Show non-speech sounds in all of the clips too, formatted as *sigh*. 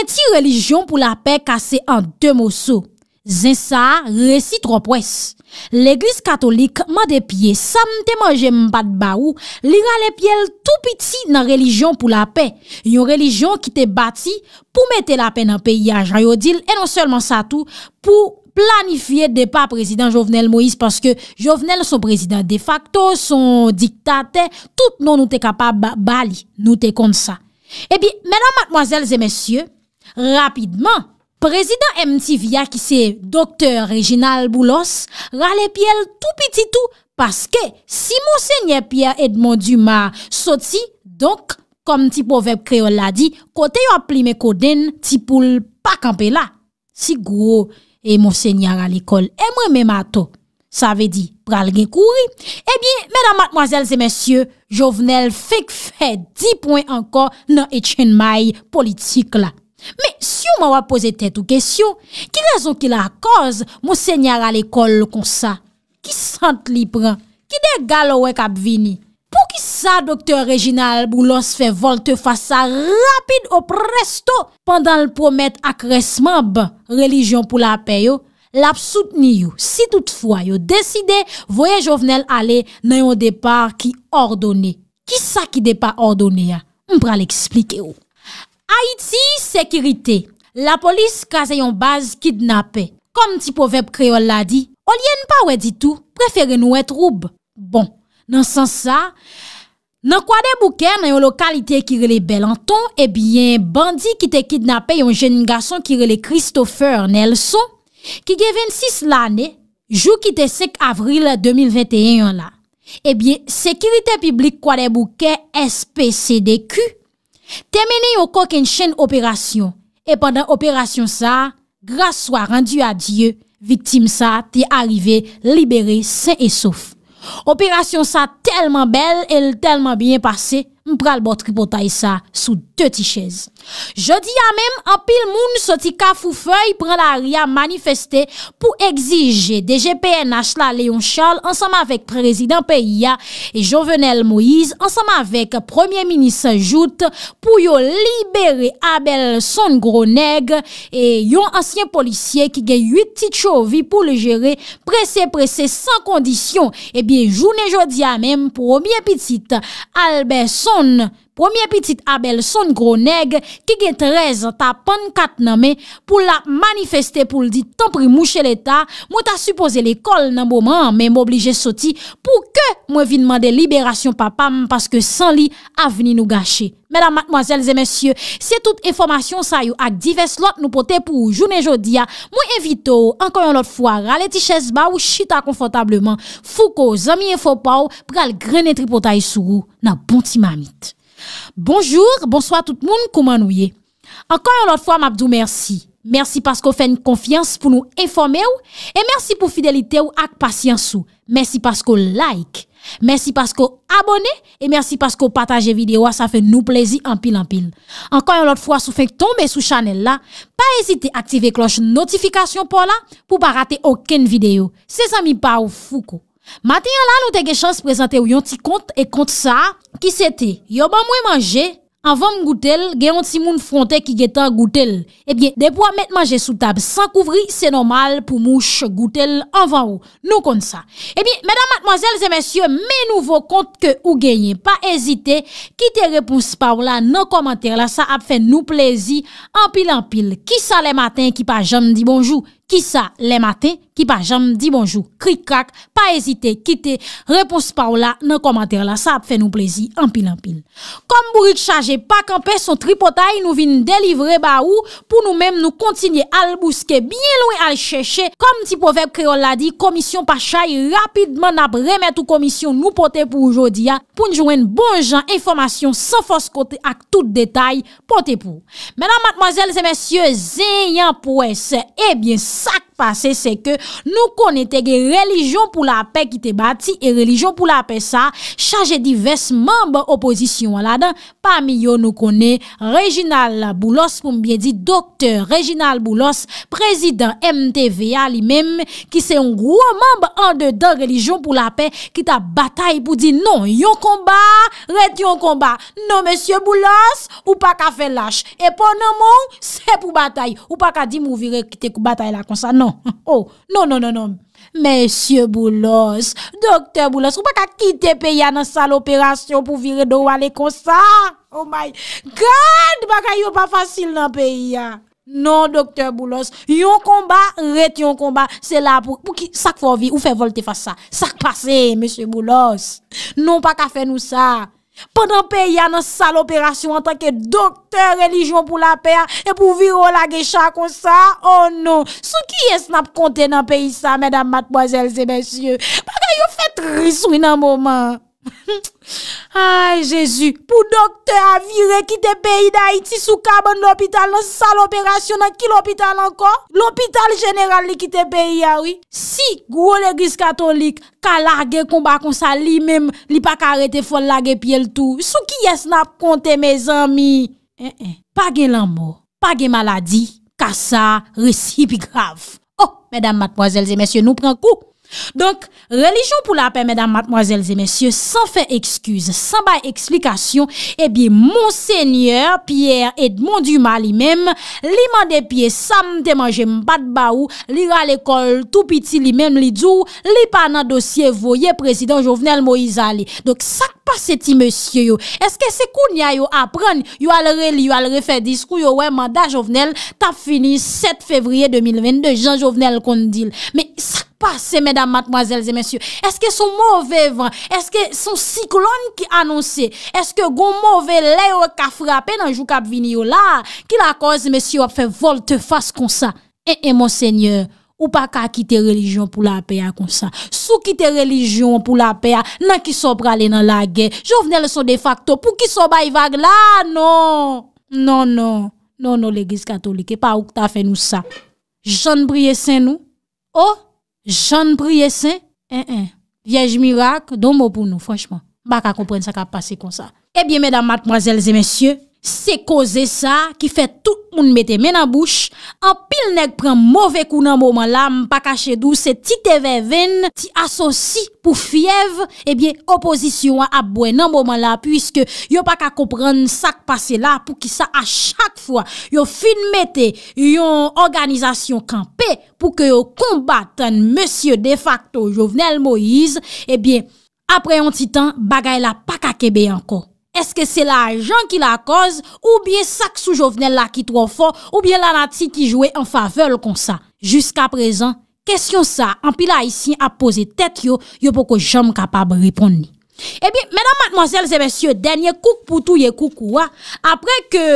Mwen ti relijon pou la pe kase an de moso. Zen sa, resi tro pwes. L'eglis katolik man de pie, san te man jem bat ba ou, li ran le pie l tou piti nan relijon pou la pe. Yon relijon ki te bati pou mete la pe nan pe ya jan yodil e non selman sa tou pou planifiye de pa prezident Jovenel Moïse paske Jovenel son prezident de facto, son diktate, tout nou nou te kapab bali, nou te kont sa. E bi, menan matmoazel zemesye, Rapidman, prezident M. Tivya ki se doktor Reginald Boulos rale pye l tou piti tou paske si monsenye pye edmon du ma soti donk kom ti povep kreol la di kote yo ap plime koden ti pou l pa kampe la si gwo e monsenye rale kol e mwen me mato sa ve di pral gen kouri e eh bie menan matmoazel zemensye jo vnel fek fek di pwen ankon nan etchen may politik la Men, si yo mwa wap pose tèt ou kesyon, ki rezon ki la akòz mwen sènyal al ekòl lò kon sa? Ki sante lipran? Ki de gal wèk ap vini? Po ki sa, doktor Reginald, mwen lòs fè volte fasa rapide ou presto pandan l'promet akresman bè, relijyon pou la apè yo, l'ap soutni yo, si toutfwa yo deside voyè jovenel ale nan yon depar ki ordonè. Ki sa ki depar ordonè ya? Mwen pral explike yo. Haiti, sekirite, la polis kaze yon baz kidnapè. Kom ti povep kreol la di, o liyen pa we ditou, preferen ou e troub. Bon, nan san sa, nan kwa de bouke nan yon lokalite kirele Belanton, ebyen bandi ki te kidnapè yon jen yon gason kirele Christopher Nelson, ki ge 26 lane, jou ki te sek avril 2021 la. Ebyen, sekirite piblik kwa de bouke SPCDQ, Temene yo kok en chen operasyon. E pandan operasyon sa, graswa rendu a Diyo, vitim sa te arrive, libere, sen e sof. Operasyon sa telman bel, el telman bien pase, pral botri potay sa sou te ti chez. Jodi a mem apil moun soti kafou fey pral aria manifestè pou egzije DGPN Achla Leon Charles ansama vek prezident PIA e Jovenel Moïse ansama vek premier minis Jout pou yo libere Abel Son Groneg e yon ansyen polisye ki gen 8 tit chouvi pou le jere prese prese san kondisyon e eh bi jounen jodi a mem premier pitit Alberson Moun. promye pitit abel son gro neg, ki gen trez ta pan kat nan me, pou la manifeste pou li di tan pri moucheleta, mwen ta suppose l'ekol nan bo man, men m'oblije soti, pou ke mwen vi nman de liberasyon papam, paske san li a veni nou gache. Mèdame, mademoiselles et messieurs, se tout informasyon sayou ak divers lot nou pote pou jounen jodia, mwen evite ou, anko yon not fwa, rale ti ches ba ou chita konfotableman, fou ko zamiye fopaw, pral grenetri potay sou ou, nan bonti mamit. Bonjour, bonsoir tout le monde, comment vous êtes Encore une autre fois, m'abdou merci. Merci parce que fait une confiance pour nous informer et merci pour fidélité ou ak patience Merci parce vous like, merci parce vous abonnez et merci parce partagez partage vidéo, ça fait nous plaisir en pile en pile. Encore une fois, si vous faites tomber sous channel là, pas hésiter à activer cloche notification pour là pour pas rater aucune vidéo. C'est ça pas au fouko. Matin an la nou te gen chans prezante ou yon ti kont e kont sa ki se te. Yo ban mwen manje anvan mwen goutel gen yon ti moun fronte ki gen tan goutel. Ebyen, de pou an men manje sou tab. San kouvri, se normal pou mouche goutel anvan ou. Nou kont sa. Ebyen, eh medan matmazel zemensye, men nou vokont ke ou genyen. Pa ezite, ki te repous pa ou la nan komantir la. Sa ap fe nou plezi, anpil anpil. Ki sa le matin ki pa jan di bonjou? Ki sa lè matè, ki pa janm di bonjou, krik krak, pa ezite, kite, repons pa ou la nan komantèr la, sa ap fè nou plezi, anpil anpil. Kom bourit chaje pak anpe son tripotay nou vin delivre ba ou, pou nou menm nou kontinye albouske, biye loue alcheche. Kom ti poveb kreol la di, komisyon pa chay rapidman ap remet ou komisyon nou pote pou oujodi ya, pou njouen bon jan informasyon san fos kote ak tout detay pote pou. Menan matmazel se mensyo, zeyan po esè, ebyen eh semen. sack pase se ke nou konete ge relijon pou la pe ki te bati e relijon pou la pe sa, chaje diverse mamba oposisyon la dan pa mi yo nou konen Reginald Boulos pou mbiye di Dokter Reginald Boulos Prezident MTVA li mem ki se yon gwo mamba an de dan relijon pou la pe ki ta batay pou di non, yon komba ret yon komba, non monsye Boulos ou pa ka fe lache, e pon nan moun, se pou batay ou pa ka di mou vire ki te batay la konsa, non oh, non, non, non, non. Monsieur Boulos, docteur Boulos, pouvez pas quitter le pays dans salle opération pour virer de aller comme ça. Oh my God, pas facile dans le pays. Non, docteur Boulos, yon combat, ret yon combat, c'est là pour, pour qui, ça qu'il faut ou faire volte face ça. Ça passe, monsieur Boulos. Non, pas qu'à faire nous ça. Pendan pe yon nan sal operasyon an tanke doktor religyon pou la per, e pou viro la gecha kon sa, oh non. Sou ki yon snap konten nan pe yon sa, medan matboazel se bensye. Paga yon fet risou yon nan mouman. *laughs* Ay, jesu, pou dokte avire ki te peyi da iti sou kabon l'opital nan sal operasyon nan ki l'opital anko? L'opital general li ki te peyi ya, oui. Si, gwo le gris katolik, ka lage koumba kon sa li mem, li pa karete fol lage piye l'tou. Sou ki yes nap konte, me zami? E, eh, e, eh. pa gen l'anmo, pa gen maladi, kasa, resipi grav. Oh, medan matmozelze, mesye nou pren kouk. Donk, relijyon pou la apè, medan matmoazèl zè mesyè, san fè eksküz, san bay ekslikasyon, ebi, monsenyeur Pierre Edmond Duma li mèm, li mandè piè sam te manjè mpad baou, li ra l'ekol tout piti li mèm li djou, li pa nan dosye voyè prezident Jovenel Moizali. Donk, sak pa seti mesyè yo. Eske se koun ya yo apren, yo alre li, yo alre fè diskou yo wè manda Jovenel, ta fini 7 fevriye 2020 de Jean Jovenel Kondil. Men, sak Pasè, mèdam, matmoazèl, zè mèsyò. Eske son mòve vè? Eske son siklon ki anonsè? Eske goun mòve lè ou ka frape eh, eh, nan jou kap vini yo la? Ki la konz mèsyò ap fè voltefas kon sa? E, e, monsenye, ou pa ka kite relijyon pou la apè ya kon sa? Sou kite relijyon pou la apè ya nan ki so prale nan la gè? Jò vène lè son de facto pou ki so bay vag la? Non, non, non, non, non, lè gèz katolik. E pa ou ta fè nou sa? Joun briye sè nou? O? Oh, o? Jan priye sen, en en. Vyej mirak, don mo pou nou, fwanchman. Ba ka kompren sa ka pase kon sa. Ebyen, eh medan matmoazelze, mensyen. Se koze sa, ki fe tout moun mette men an bouch, an pil neg pren mouve kou nan mouman la, m pa ka chedou, se ti teve ven, ti asosi pou fiev, ebyen, opozisyon an abwen nan mouman la, pwiske yo pa ka kompran sak pase la, pou ki sa a chak fwa, yo fin mette yon organizasyon kampe, pou ke yo kombaten monsye de facto Jovenel Moïse, ebyen, apre yon titan, bagay la pa ka kebe ankon. Eske se la jan ki la koz, ou bie sak sou jovenel la ki tro for, ou bie la nati ki jowe en favel kon sa. Juska prezen, kesyon sa, an pi la isin apose tet yo, yo poko janm kapab repond ni. Ebi, menan matmazel se mensyo denye kouk poutou ye kouk wwa, apre ke...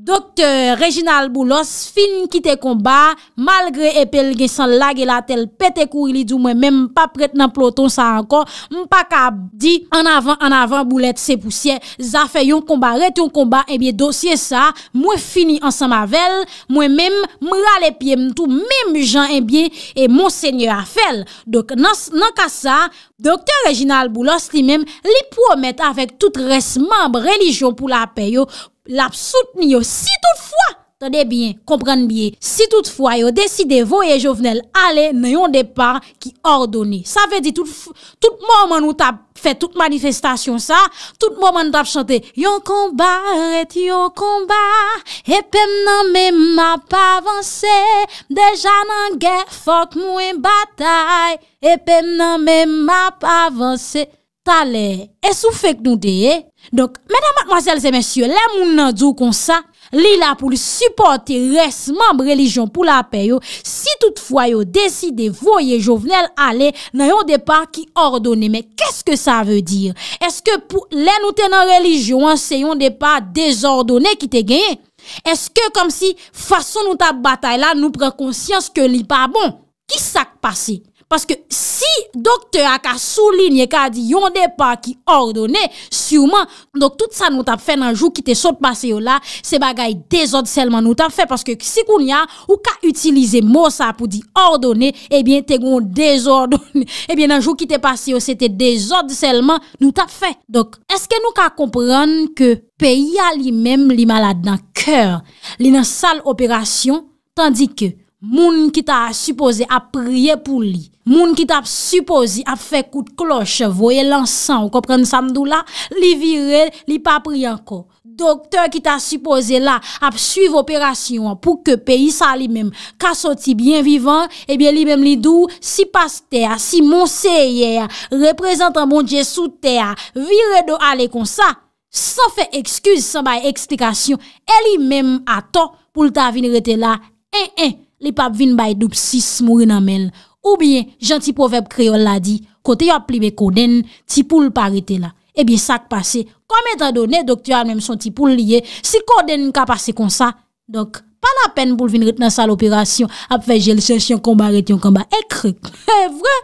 Dokter Reginald Boulos fin kite komba, malgre epel gen san lage la tel pete kou ilidou mwen menm pa pret nan ploton sa ankon, mpa ka di anavan anavan boulet se pousye, zafey yon komba, ret yon komba, enbyen eh dosye sa, mwen fini ansan mavel, mwen menm mralepye mtou, menm jan enbyen, eh e monsenye Afel. Dok nan ka sa, Dokter Reginald Boulos li menm li promet avek tout res membre religion pou la peyo. Lap souten yo si tout fwa. Tade bien, komprenn biye. Si tout fwa yo deside voye jovenel. Ale, nou yon depan ki ordoni. Sa ve di tout moment nou ta fè tout manifestation sa. Tout moment nou ta chante. Yon komba, reti yon komba. Epe m nan mè map avanse. Deja nan gen fok mwen batay. Epe m nan mè map avanse. Tale. E sou fek nou deye? Donc, mesdames, mademoiselles et messieurs, lè moun nan djou konsa, li la pou li supporte res membre religion pou la peyo, si toutfoy yo deside voye jovenel ale, nan yon depa ki ordone. Mè, kèskè sa vè dire? Eske pou lè nou tenen religion, se yon depa dezordone ki te genye? Eske kom si fason nou ta batay la nou pren konsyans ke li pa bon? Ki sak pase? Paske si dokte a ka souline ka di yon depa ki ordone, souman, dok tout sa nou tap fè nan jou ki te sot basè yo la, se bagay dezod selman nou tap fè. Paske si koun ya, ou ka utilize mò sa pou di ordone, ebyen te goun dezodone. *laughs* Ebyen nan jou ki te basè yo se te dezod selman, nou tap fè. Dok, eske nou ka kompran ke pe ya li mem li malade nan kèr, li nan sal operasyon, tandik ke Moun ki ta supose ap prie pou li. Moun ki ta supose ap fe kout kloche, voye lansan ou kopren samdou la, li vire, li pa prie anko. Dokteur ki ta supose la ap suive operasyon pou ke peyi sa li mem kasoti bien vivan, ebyen li mem li dou si paste ya, si monseye ya, reprezentan moun dje sou te ya, vire do ale kon sa. San fe ekskuse san bay eksplikasyon, e li mem ato pou ta vin rete la en en. li pa vin bay dup sis moun namel. Ou bien, janti poveb kreol la di, kote yo ap plibe koden, ti pou l parite la. Ebi sak pase, kome tan do ne doktual menm son ti pou l liye, si koden n ka pase kon sa, dok, pa la pen pou vin ret nan sa l operasyon, ap fej jel se yon komba ret yon komba. Ekre, eh, kre *laughs* eh, vre,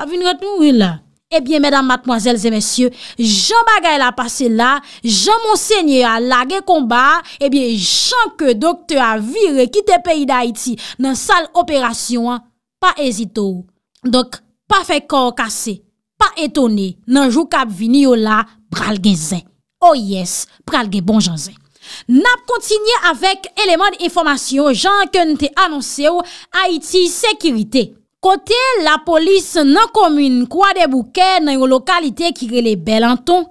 ap vin ret moun la. Ebyen, eh medan matmoazelze, mesye, jan bagay la pase la, jan monsenye la ge komba, ebyen, chan ke dokte a vire kite peyi da Haiti nan sal operasyon, pa ezito ou. Dok, pa fek kor kase, pa etone, nan jou kap vini ou la, pralge zin. Oh yes, pralge bonjan zin. Nap kontinye avek eleman de informasyon, jan ke nte anonse ou, Haiti sekirite. Kote la polis nan komine kwa debouke nan yon lokalite kire le bel anton,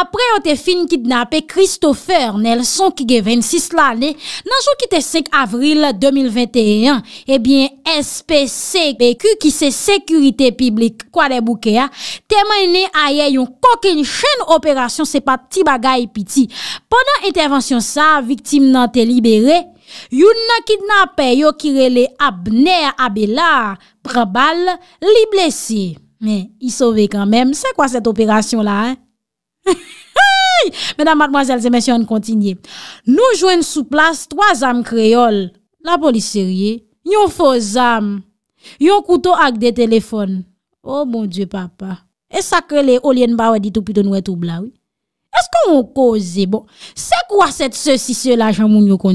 apre yon te fin kidnapè Christopher Nelson kige 26 lalè, nan joun ki te 5 avril 2021, ebyen SPC PQ ki se sekurite piblik kwa debouke a, teman ne aye yon koke yon chen operasyon se pa ti bagay piti. Ponan intervensyon sa, viktim nan te libere, Youn nan kidnappé yo kirele Abner Abela, balle li blessé. Mais il sauvé quand même. C'est quoi cette opération là? Eh? *laughs* Mesdames, mademoiselles et messieurs, on continue. Nous jouons sous place trois âmes créoles. La police série, yon faux âmes. yon couteau avec des téléphones. Oh mon Dieu, papa. Et ça que les Olien Bauer dit tout plutôt nous tout oui. Est-ce qu'on cause? Bon, c'est quoi cette ceci, cela, Jean Mounio qu'on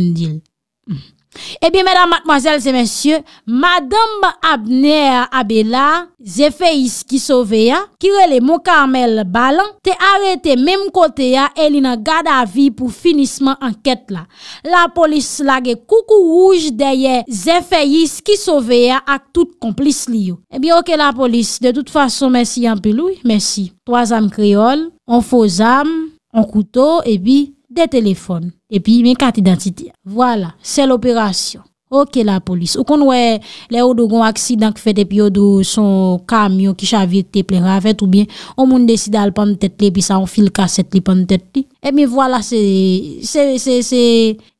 Ebi mèdam matmazèl zè mèsyè, madame Abner Abela, zè fèyis ki sove ya, kire le mokamel balan, te arete mèm kote ya, elina gada vi pou finisman anket la. La polis lage koukou wouj deye zè fèyis ki sove ya ak tout komplis li yo. Ebi eh ok la polis, de tout fason mèsy yon pelouy, mèsy. Troazam kriol, on fozam, on koutou, ebi... De telefon, e pi men kat identiti ya. Vwala, se l'operasyon. Ok la polis. Ou kon wè, lè ou do gon aksidank fèt, epi ou do son kamyon ki chavye te plè rafèt ou bien, ou moun deside al pan tèt li, epi sa an fil kassèt li pan tèt li. E eh mi wwala, se, se, se, se,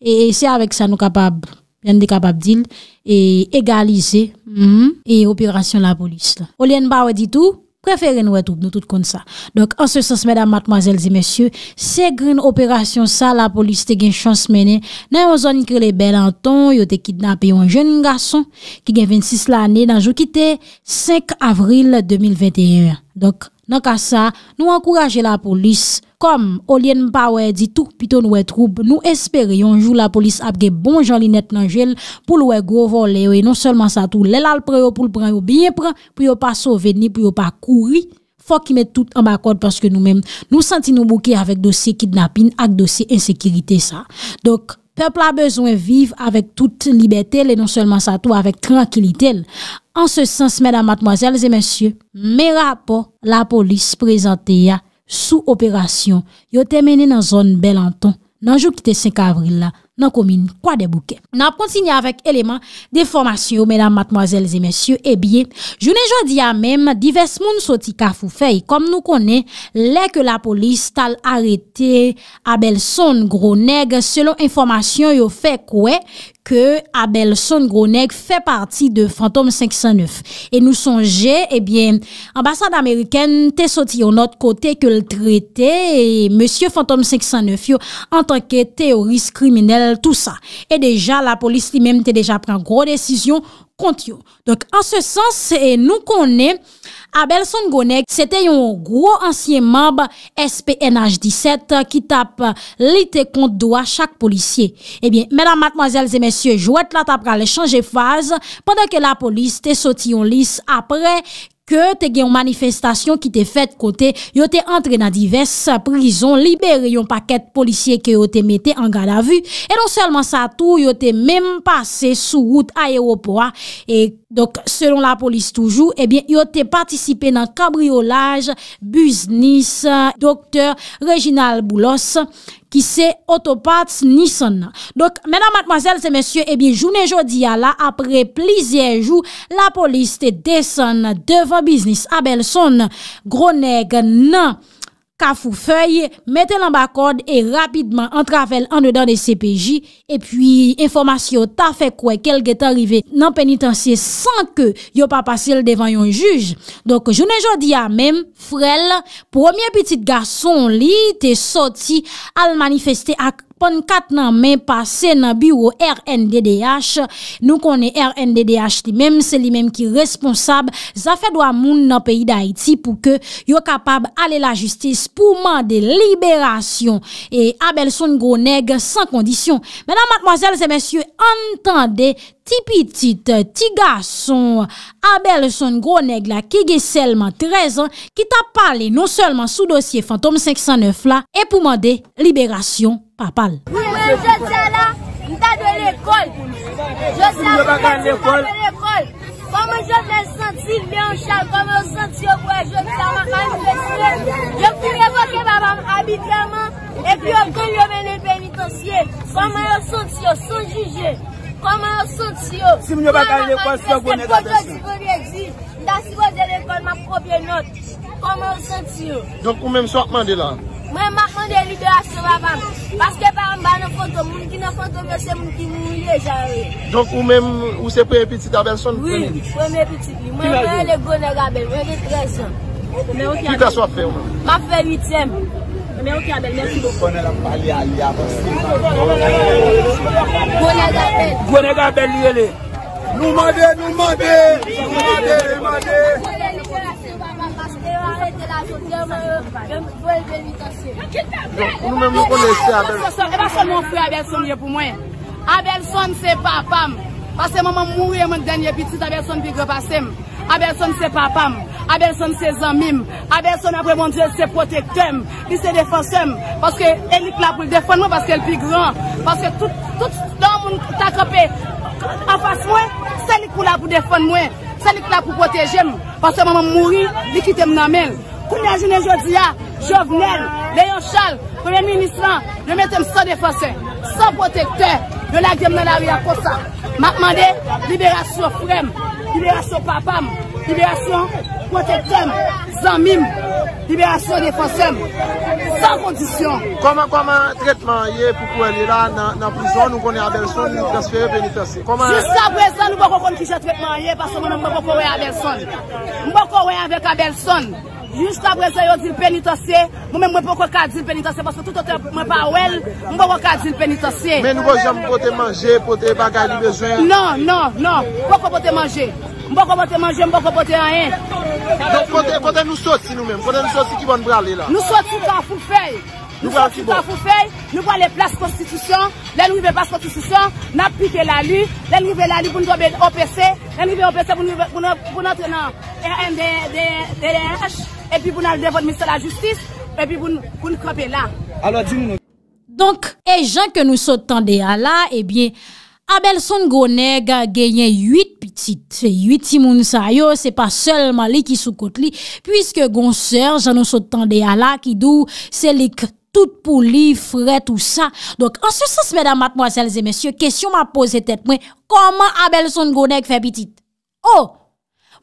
e se avèk sa nou kapab, yande kapab dil, e egalize, mm-hmm, e operasyon la polis la. O li en ba wè di tou? préférez nous être nous tout comme ça. Donc, en ce sens, mesdames, mademoiselles et messieurs, c'est une opération ça, la police a une chance mener dans une zone qui est belle en temps, été ont kidnappé un jeune garçon qui a 26 l'année dans le jour qui était 5 avril 2021. Donc, dans cas ça, nous encourageons la police Kom, ou liyen mpa wè di tou pito nou wè e troub, nou espere yonjou la polis apge bon jan linèt nan jèl pou lou wè grovo lè wè. Non selman sa tou lè lal prè yo pou l prè yo biye prè pou yo pa sou veni pou yo pa kouri. Fok ki met tout an bakot paske nou mèm. Nou senti nou bouke avèk dosye kidnapin ak dosye insekiritè sa. Dok, pepl a bezon wè viv avèk tout libertè lè non selman sa tou avèk tranquilite lè. An se sens mèdèm matmoazèl zè mèsyè, mè rapò la polis prezantè ya. Sou operasyon, yo temene nan zon bel anton, nan jou kite 5 avril la, nan komine kwa de bouke. Nan pronsinye avèk eleman de formasyon, menan matmoazèl zè mèsyon, e biye, jounen jò diya mèm, divers moun soti kafou fèy, kom nou konè lè ke la polis tal arete a bel son gro neg, selon informasyon yo fè kouè, ke Abelson Gronek fè parti de Fantome 509. E nou sonje, ebyen, eh ambassade Ameriken te soti yo not kote ke l trete, e monsye Fantome 509 yo antanke teoris kriminel tou sa. E deja la polis li menm te deja pren gro desisyon kont yo. Donk an se sens, e eh, nou konen, Abel Son Gonek, se te yon gro ansye mab SPNH 17 ki tap li te kont do a chak polisye. Ebyen, menan, matmazel, zemensye, jwet la tapra le chanje faz, pandan ke la polis te soti yon lis apre, ke te gen yon manifestasyon ki te fet kote, yo te entre nan divers prison, libere yon paket policye ke yo te mette an gada vu, e non selman sa tou, yo te menm pase sou route a Eropoa, e dok selon la polis toujou, e eh bien yo te patisipe nan kabriolaj, buznis, dokteur Reginald Boulos, e bien yo te patisipe nan kabriolaj, ki se otopat nison. Dok, menan matmazel se monsye, ebi, eh jounen jodi ya la, apre plizien jou, la polis te deson devan biznis. Abel son groneg nan ka fou feye, mette lan ba kode, e rapidman an travèl an nedan de CPJ, e pwi informasyon ta fè kwe, kel gè tanrive nan penitansye, san ke yo pa pasèl devan yon juj. Donk, jounen jodi a menm, frel, pwomye pwetit gason li, te soti al manifestè ak kwa, pon kat nan men pase nan bureau RNDDH. Nou konen RNDDH li men, se li men ki responsab, zafèdwa moun nan peyi d'Haïti pou ke yo kapab ale la justice pou man de liberasyon e Abelson Groneg sans kondisyon. Menan matmoazèl, se men syo entande, ti pitit, ti gason, Abelson Groneg la, ki ge selman 13 an, ki ta pale non selman sou dosye Fantom 509 la, e pou man de liberasyon. A pal. Mwen jote jala, mwen ta de l'ekol. Jote la mwen jote ta de l'ekol. Koman jote lè senti lè an chan, koman jote lè senti yo kwen jote la man kan lè sè. Yo kouye vò ke baban abit lè man, e pi yo kouye vè lè penitenciè. Koman jote senti yo, e son juje. Koman jote senti yo, koman jote lè senti yo kwen jote lè sè. Dan si wè zè lè kòd ma propye not Kòmè ou senti yo Jok ou mè mswa kman de lan Mè mman kman de li de la sor avan Paskè pa an ban an konton Moun ki nan konton vè se moun ki moun li e jan wè Jok ou mè mse pou epitit avè son Oui, ou mè epitit li Mè mè lè gòne gà bel, mè lè tre son Kik la swa fè ou mè Mè fè li tsem Mè mè okè bel, mè filo Gòne gà bel Gòne gà bel li elè Noumade, noumade, noumade, noumade. Ou anle diyo la soubama, paske ou anle diyo la soubama, gen mwen bel bitasyen. Ou noumen mwen kon leste apen. E pa son mwen fwe Abel sonye pou mwen. Abel son se papam, pase mwen moun mwouye mwen denye pitite Abel son pi grepase mwen. Abel son se papam, Abel son se zanmim, Abel son apre mwen diyo se protekte mwen, li se defanse mwen. Paske elik la pou l defan mwen, paske el pi gran. Paske tout, tout... Takape, afas mwen, Sè li kou la pou defon mwen, sè li kou la pou potejèm, pasè maman mouri, li kitèm nan men. Kou mè a jenè jodi ya, jov men, le yon chal, pou mè mè nis lan, yo mètèm sa defonse, sa potekte, yo lakèm nan la wè ya posa. Mè apman de, liberasyon frem. Ibeasyon papam, ibeasyon kontekten, zanmim, ibeasyon defansem, san kondisyon. Koman koman tretman ye pou kwen li la nan prizon nou konen a belson nou transfer benitase? Jis sa prezan nou bako kon kise tretman ye, pason nou bako konen a belson. Mbokon konen vek a belson. Just a breze yo di l peni tose, mwen mwen pou kwa ka di l peni tose, baso touta te mwen pa wèl, mwen pou kwa ka di l peni tose. Mwen nou bojè mwen pote manje, pote bagay li bezwen. Non, non, non, mwen pou kwa pote manje, mwen pou kwa pote manje, mwen pou kwa pote anjen. Non, pote nou soti nou men, pote nou soti ki bon brale la. Nou soti kan foun fèy. Nou vwa lè plas konstitusyon, lè nou vwe pas konstitusyon, n ap pike lalou, lè nou vwe lalou pou nou dobe OPC, lè nou vwe OPC pou nou tenan RNDLH, epi pou nou devon misè la justis, epi pou nou kope lalou. Donk, e jan ke nou sotan de ala, ebyen, Abel Son Gonega genyen 8 pitit, 8 imoun sayo, se pa sel mali ki soukot li, pwiske gon ser jan nou sotan de ala ki dou selik. Tout pou li, fre, tout sa. Donc, en se sens, mesdames, mademoiselles et messieurs, kesyon ma pose tet mwen, koman abel son gonek fe pitit? Oh!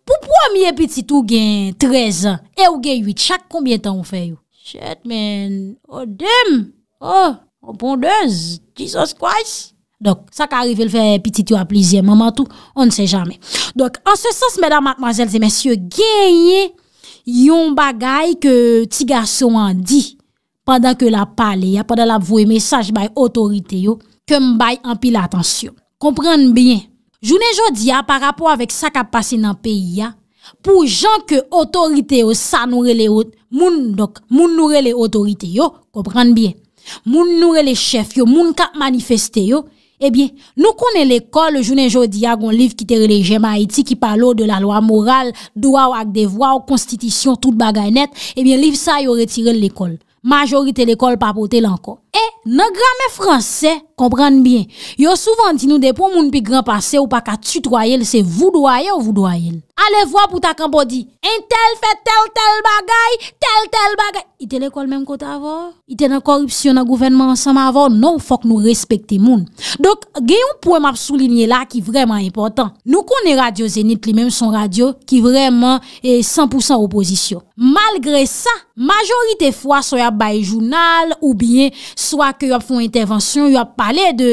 Pou pou amye pitit ou gen 13 an? E ou gen 8? Chak, konbien tan ou fe yo? Chet, men! Oh, dem! Oh! Oh, pondez! Jesus Christ! Donc, sa ka arrive le fe pitit yo a plizye. Maman tou, on ne se jamen. Donc, en se sens, mesdames, mademoiselles et messieurs, genye yon bagay ke ti gason an di. pandan ke la pale ya, pandan la vwe mesaj baye otorite yo, ke m baye anpi la atensyon. Komprende byen, jounen jodi ya, par rapport avek sa ka pase nan peyi ya, pou jan ke otorite yo sa noure le otorite yo, komprende byen, moun noure le chef yo, moun ka manifeste yo, ebyen, eh nou konen l'ekol jounen jodi ya, goun liv ki terele jema haiti, ki palo de la loa moral, doa ou akde voa ou konstitisyon, tout bagay net, ebyen eh liv sa yo retire l'ekol. Majorite l'ekol papote lankon. nan grame franse, komprende bien. Yo souvan di nou depon moun pi gran pase ou pa ka tutroyel, se voudoye ou voudoyel. Ale vwa pou ta kampo di, entel fe tel tel bagay, tel tel bagay. Ite le kol menm kota avor? Ite nan korupsyon nan gouvenman ansan ma avor? Non fok nou respekte moun. Dok, gen yon pou em ap souline la ki vreman important. Nou konen radio Zenit li menm son radio ki vreman 100% eh, oposisyon. Malgre sa, majorite fwa soya bayi jounal ou bien soya ke yo ap fon intervensyon, yo ap pale de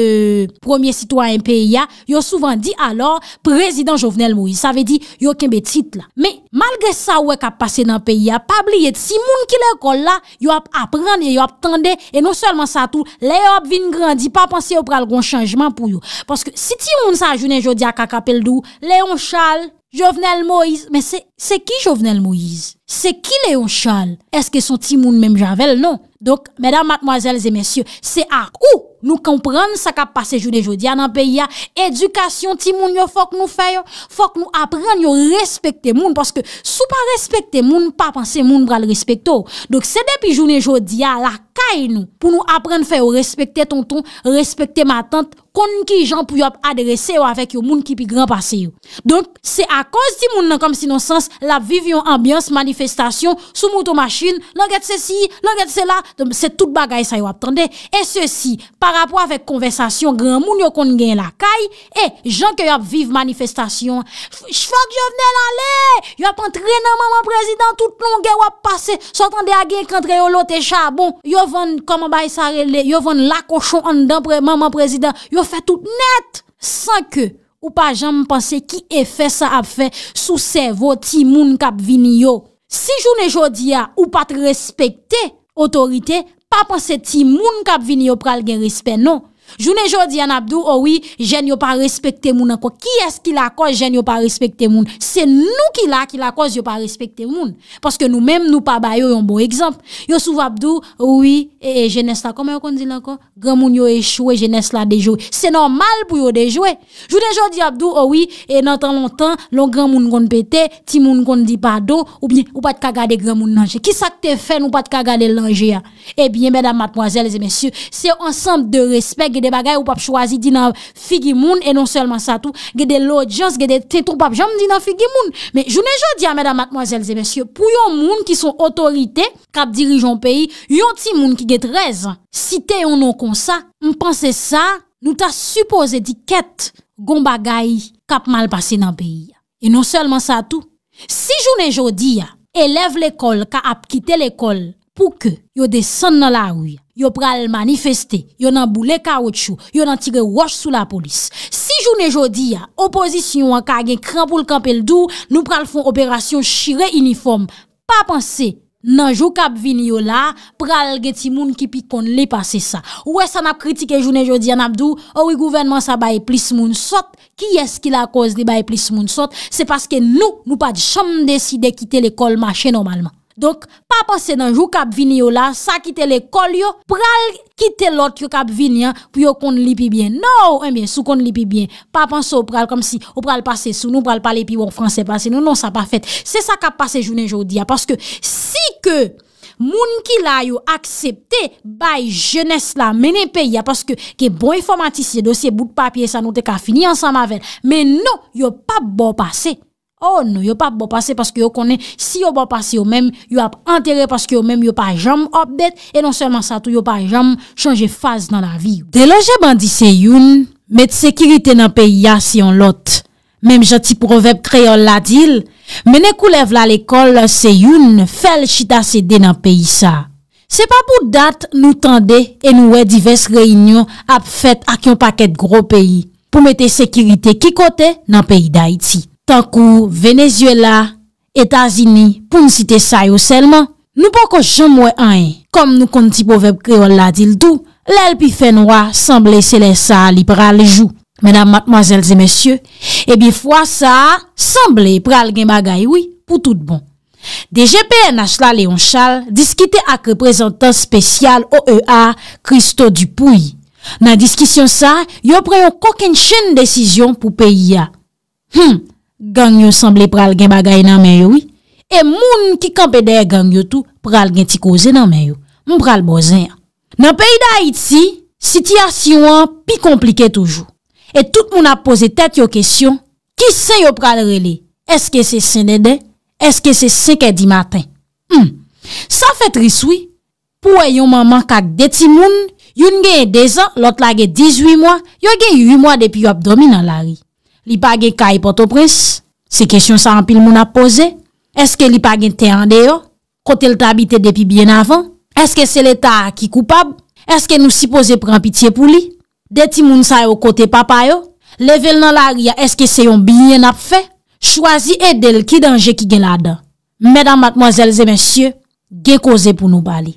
premier citoyen PEIA yo souvan di alor prezident Jovenel Moïse, sa ve di yo kembe titla me malgre sa wek ap pase nan PEIA, pa bli yeti, si moun ki le kol la, yo ap aprene, yo ap tende e non selman sa tou, le yo ap vin grandi, pa panse yo prelgon chanjman pou yo, paske si ti moun sa jounen jo di a kaka pel dou, Leon Chal Jovenel Moïse, me se ki Jovenel Moïse Se ki ne yon chal Eske son ti moun menm janvel non Donk, medan matmoazelze mensyo Se ak ou nou kompran Sa kap pase jounen jodia nan peya Edukasyon ti moun yo fok nou feyo Fok nou apren yo respekte moun Paske sou pa respekte moun Pa panse moun bral respekte ou Donk se depi jounen jodia la kay nou Pou nou apren feyo respekte ton ton Respekte ma tante Kon ki jan pou yo adrese yo Afek yo moun ki pi gran pase yo Donk se ak oz ti moun nan kom si non sens La vivyon ambyans manife Manifestasyon, sou moutou machin Langet se si, langet se la Se tout bagay sa yo ap tende E se si, par apwa vek konvesasyon Gran moun yo kon gen la kay E jan ke yo ap viv manifestasyon Chfak yo vnen la le Yo ap antre nan maman prezident Tout lon gen yo ap pase Sotan de agen kentre yo lote chabon Yo ven koman bay sa rele Yo ven lakoshon an den maman prezident Yo fe tout net San ke ou pa jan mpense ki e fe sa ap fe Sou se voti moun kap vini yo Si joun e jodia ou pat respekte otorite, pa panse ti moun kap vini yo pral gen rispe nou. Journée jodi an abdou, oh oui, jeune yo pas respecté moun anko. Qui est-ce qui la cause jeune yo pas respecté moun? C'est nous qui la qui la cause yo pas respecté moun parce que nous même nous pas ba yo un bon exemple. Yo souv abdou, oui, et, je jeunesse là comment on dit encore? Grand moun yo échoué jeunesse là déjoué. C'est normal pour yo déjoué. Journée jodi abdou, oh oui, et dans tant longtemps, l'on grand moun kon pété, ti moun kon dit pardon ou bien ou pas te garder grand moun nanje. Qui ça que fait nous pas ka garder langer? Eh bien mesdames, mademoiselles et messieurs, c'est ensemble de respect de bagay ou pap chwazi dinan figi moun, e non selman sa tou, gede lodjans, gede tetoun pap jom dinan figi moun. Me, jounen jodi ya, mèdam, akmwazelze, mèsyo, pou yon moun ki son otorite, kap dirijon peyi, yon ti moun ki get rez, si te yon nou konsa, mpense sa, nou ta suppose di ket, goun bagay, kap mal basi nan peyi. E non selman sa tou, si jounen jodi ya, elev l'ekol, ka ap kite l'ekol, pou ke yon de san nan la ouya, Yo pral manifeste, yo nan boule karoutchou, yo nan tire wosh sou la polis. Si jounen jodi ya, opozisyon wak agen kran pou l kamp el dou, nou pral fon operasyon shire uniform. Pa panse nan jou kap vini yo la, pral geti moun ki pi kon le pase sa. Ouwe sa nan kritike jounen jodi an abdou, ouwe gouvenman sa baye plis moun sot, ki eski la koz li baye plis moun sot, se paske nou nou pa di chanm deside kite l ekol mache normalman. Donk, pa panse nan jou kap vini yo la, sa kite le kol yo, pral kite lot yo kap vini ya, pou yo kon li pi bien. Non, ou eh en bien, sou kon li pi bien. Pa panse ou pral, kom si, ou pral pase sou, nou pral pale pi wong franse pase, nou non sa pa fet. Se sa kap pase jounen joudi ya, paske si ke moun ki la yo aksepte bay jenes la menen peyi ya, paske ke bon informatise dosye bout papye sa nou te ka fini ansan mavel, men non, yo pa bon pase. Oh nou, yo pa bo pase paske yo konen, si yo bo pase yo men, yo ap entere paske yo men, yo pa jam obbet, e non selman sa tou yo pa jam chanje faz nan la vi. De lo je bandi se yon, met sekirite nan peyi ya si yon lot. Mem jati provep kreol la dil, men e koulev la lekol se yon fel chita sede nan peyi sa. Se pa pou dat nou tende e nou we divers reinyon ap fet ak yon paket gro peyi, pou mete sekirite ki kote nan peyi da iti. Tankou, Venezuela, Etazini, pou nsite sa yo selman, nou pou ko jomwe an e. Kom nou konti pou vep kreol la dil do, lel pi fenwa, sanble se le sa li pral jou. Menam, matmazelze, mesye, e eh bi fwa sa, sanble pral gen bagay wii pou tout bon. Deje pe en asla le yon chal, diskite ak reprezentan spesyal OEA, Christo Dupuy. Nan diskisyon sa, yo preyon kok en chen desisyon pou peyi ya. Hmmp! gang yon sanble pral gen bagay nan men yoy, e moun ki kampede gang yotou pral gen ti koze nan men yoy. Moun pral bozen ya. Nan peyi da Haiti, sitiyasyon pi komplike toujou. E tout moun ap pose tete yo kesyon, ki se yo pral rele? Eske se senede? Eske se seke di maten? Hmm, sa fet riswi, pou e yon man man kak deti moun, yon gen yon dezan, lot la gen 18 moun, yo gen 8 moun depi yo apdomi nan lari. Li pa gen kay potoprens, Se kèsyon sa anpil moun ap pose, eske li pa gen te ande yo, kote l tabite depi bien avan, eske se l eta a ki koupab, eske nou si pose pren pitiye pou li, deti moun sa yo kote papay yo, leve l nan l aria eske se yon biyen ap fe, chwazi edel ki denje ki gen la dan. Medan matmozelze mensyo, gen kose pou nou bali.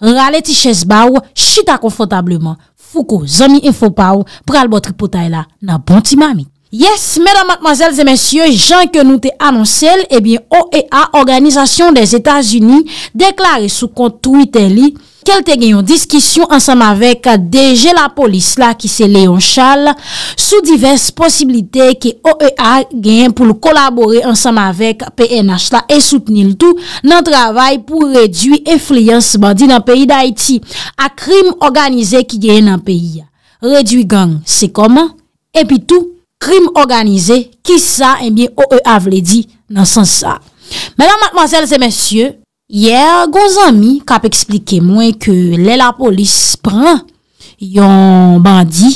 Rale ti ches ba ou, chita konfotableman, foko, zoni info pa ou, pral botri potay la, nan bonti mami. Yes, mesdames, mademoiselles et messieurs, j'en ke nou te annoncelle, eh bien OEA, Organizasyon des Etats-Unis, deklare sou kontrouite li kel te genyon diskisyon ansam avek deje la polis la ki se leyon chal sou divers posibilite ke OEA genyen pou lou kolabore ansam avek PNH la e soutenil tou nan travay pou redwi enfliyans bandi nan peyi d'Haïti a krim organizé ki genyen nan peyi. Redwi gang, se koman? Epi tou? Krim organize, ki sa, enbyen, eh o e avle di nan san sa. Mèdan matmansel se mèsyè, yè, goun zami, kap eksplike mwen, ke lè la polis pran, yon bandi,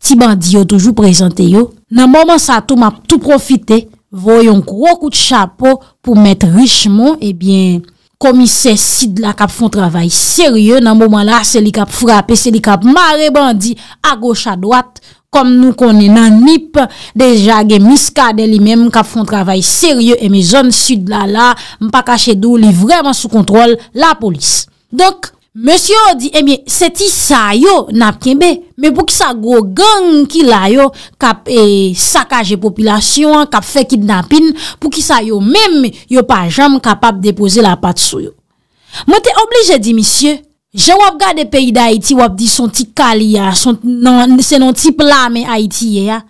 ti bandi yo toujou prezante yo, nan mouman sa tou map tou profite, voyon kou kout chapo pou mèt richmon, enbyen, eh komise sid la kap fon travay serye, nan mouman la, se li kap frape, se li kap mare bandi, a goch a dwat, kom nou konnen nan nip, deja gen miskade li mem, kap fon travay serye, eme zon sud la la, mpa kache dou li vreman sou kontrol la polis. Donk, msio di, eme, seti sa yo napkenbe, me pou ki sa gro gang ki la yo, kap e, sakaje popilasyon, kap fekid napin, pou ki sa yo mem, yo pa jam kapap depoze la pat sou yo. Mwen te oblije di, msio, jen wap gade peyi da Haiti wap di son ti kali ya, se non ti plame Haiti ya,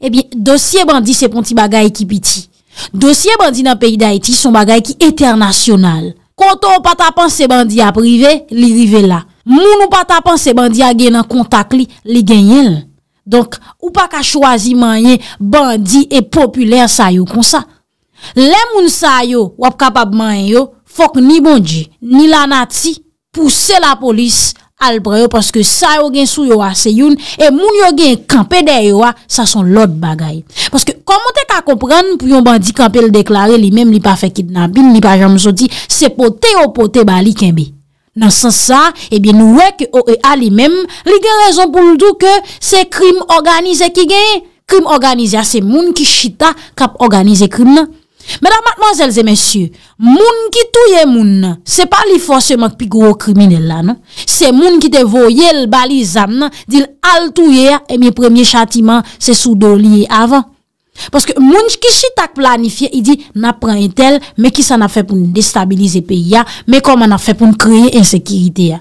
ebi dosye bandi se pon ti bagay ki piti. Dosye bandi nan peyi da Haiti son bagay ki eternasyonal. Konton wap pa tapan se bandi aprive, li rive la. Moun wap pa tapan se bandi agen nan kontak li, li genyel. Donk, wap pa ka chwazi manye bandi e populer sa yo konsa. Lem moun sa yo wap kapab manye yo, fok ni bondi, ni lanati, Pousse la polis al preyo paske sa yo gen sou yo a se yon E moun yo gen kampe de yo a sa son lot bagay Paske komon te ta kompren pou yon bandi kampe l deklare li men li pa fe kidnabil Li pa jam zo di se pote ou pote ba li kenbe Nan san sa ebyen nou wek ou e a li men Li gen rezon pou l do ke se krim organize ki gen Krim organize a se moun ki shita kap organize krim nan Mè nan matman zèl zè mè sye, moun ki touye moun nan, se pa li fonseman pi gro kriminella nan. Se moun ki te voye l bali zan non? nan, dil al touye e mi premye chatiman se sou do li avan. Paske moun ki chitak planifiye, i di na prentel, me ki sa na fe pou ni destabilize pe ya, me koma na fe pou ni kreye ensekirite ya.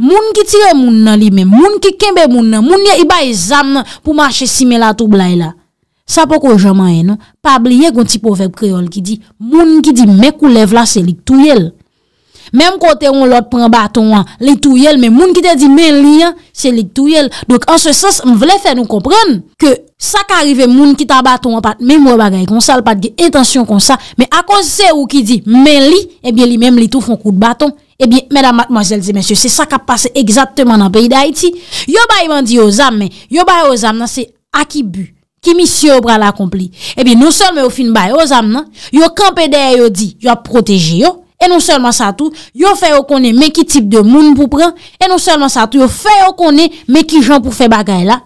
Moun ki tire moun nan li men, moun ki kembe moun nan, moun ya i bay zan nan pou manche simela tou blay la. Sa pou kon jaman enon, pabliye kon tipo vek kreol ki di, moun ki di, mek ou lev la, se lik touyel. Mem kote ou lot pren baton an, lik touyel, men moun ki de di, men li an, se lik touyel. Dok an se sens, m vle fè nou kompren, ke sa ka arrive moun ki ta baton an, pat mem wabaga, e kon sal pat ge, etansyon kon sa, men akon se ou ki di, men li, ebyen eh li mem li tou foun kout baton, ebyen, mena matmazel, se mèsyo, se sa ka pase egzatman an peyi da iti, yobay mand ki mi sye ou pral akompli. E eh bi nou sol me ou fin bay, non, non ou zam nan, yo kanpe de a yo di, yo a proteji yo, e nou sol man sa tou, yo fe yo kone me ki tip de moun pou pran, e nou sol man sa tou, yo fe yo kone me ki jan pou fe bagay la,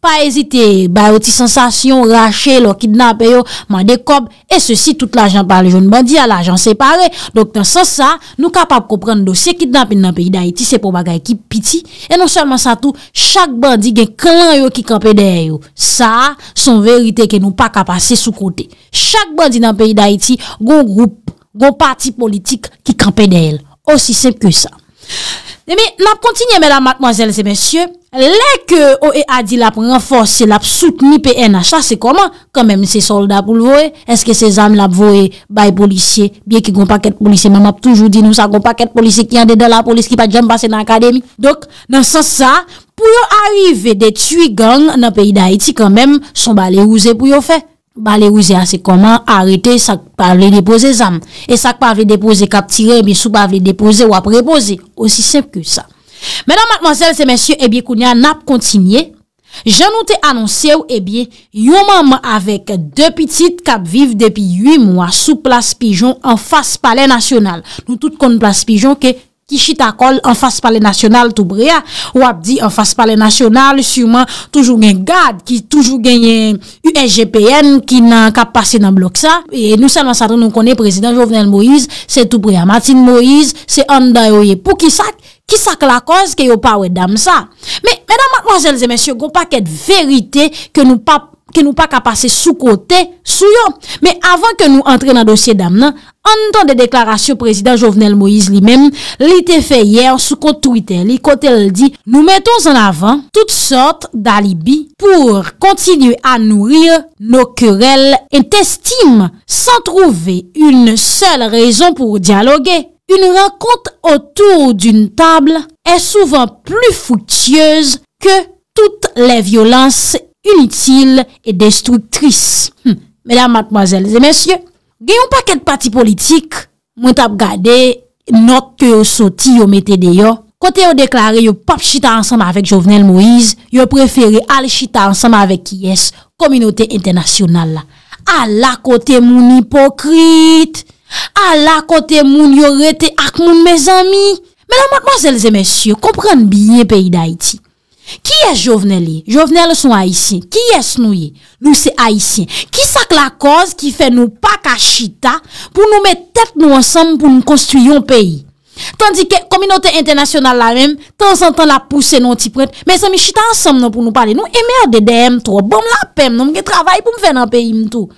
pa ezite, bayoti sensasyon, rache, lor kidnap yo, mande kob, e se si tout l'ajan par le joun bandi a l'ajan separe. Donk tan sa sa, nou kapap kopren dosye kidnap yon nan peyi da iti, se pou bagay ki piti. E non seman sa tou, chak bandi gen klan yo ki kampe dey yo. Sa, son verite ke nou pa kapase sou kote. Chak bandi nan peyi da iti, goun group, goun parti politik ki kampe dey yo. Osisem ke sa. Demi, nan kontinye, mèdame, mèdame, mèdame, mèdame, Lè ke euh, o e a di lap renforse, lap soutenu PNH, la se koman? Koman mèm se soldat pou l'voe, eske se zanm lap voe bay polisye, bie ki goun paket polisye, mèm ap toujou di nou sa goun paket polisye, ki yande de la polisye, ki pa djem pase nan akademik. Dok, nan san sa, pou yo arrive de tui gang nan peyi da Haiti koman mèm, son balè rouze pou yo fe. Balè rouze, la se koman? Arrete, sak pa vle depoze zanm. E sak pa vle depoze kap tire, bi sou pa vle depoze wap repoze. Osi sep ke sa. Menan matmanzel se mensyou ebyè eh kounyan nap kontinye, jan nou te anonsye ou ebyè eh yon maman avek de pitit kap viv depi 8 mwa sou plas pijon an fas palè nasyonal. Nou tout kon plas pijon ke kishita kol an fas palè nasyonal Toubriya ou ap di an fas palè nasyonal souman toujou gen gade ki toujou gen yen U.S.G.P.N. ki nan kap pase nan blok sa. E nou selman satoun nou konen prezident Jovenel Moïse, se Toubriya Matin Moïse, se Andayoye Poukissak. Ki sak la konz ke yo pa ou e dam sa? Me dam madmojelze mensyo, kon pa ket verite ke nou pa kapase sou kote sou yo. Me avan ke nou entre nan dosye dam nan, an dan de deklarasyon prezident Jovenel Moïse li men, li te fe yer sou kote Twitter li, kote li di, nou meton zan avan tout sort dalibi pou kontinu an nou rire no kerel en testim san trouve yon selle rezon pou diyalogue. Un renkont otou d'un tabl e souvan pli foutyez ke tout le violans unitil e destrutris. Medan matmoazel, zemensye, genyon pa ket pati politik, mwen tap gade, not ke yo soti yo mette deyo, kote yo deklare yo pap chita ansama avèk Jovenel Moïse, yo preferi al chita ansama avèk Kies, Komunote Internasyonal. A la kote moun ipokrit! A la kote moun yorete ak moun me zami Mè la mwazelze mè syo Komprenn biye peyi da iti Ki es jovneli? Jovnel son haisyen Ki es nouye? Nou se haisyen Ki sak la koz ki fè nou pak a chita Pou nou mè tèt nou ansam pou nou konstuyon peyi Tandike kominote internasyonal la mèm Tans an tan la pousse nou ti prent Me zami chita ansam nou pou nou pale Nou eme a dede m tro Bom la pèm nou mge travay pou m fè nan peyi m tou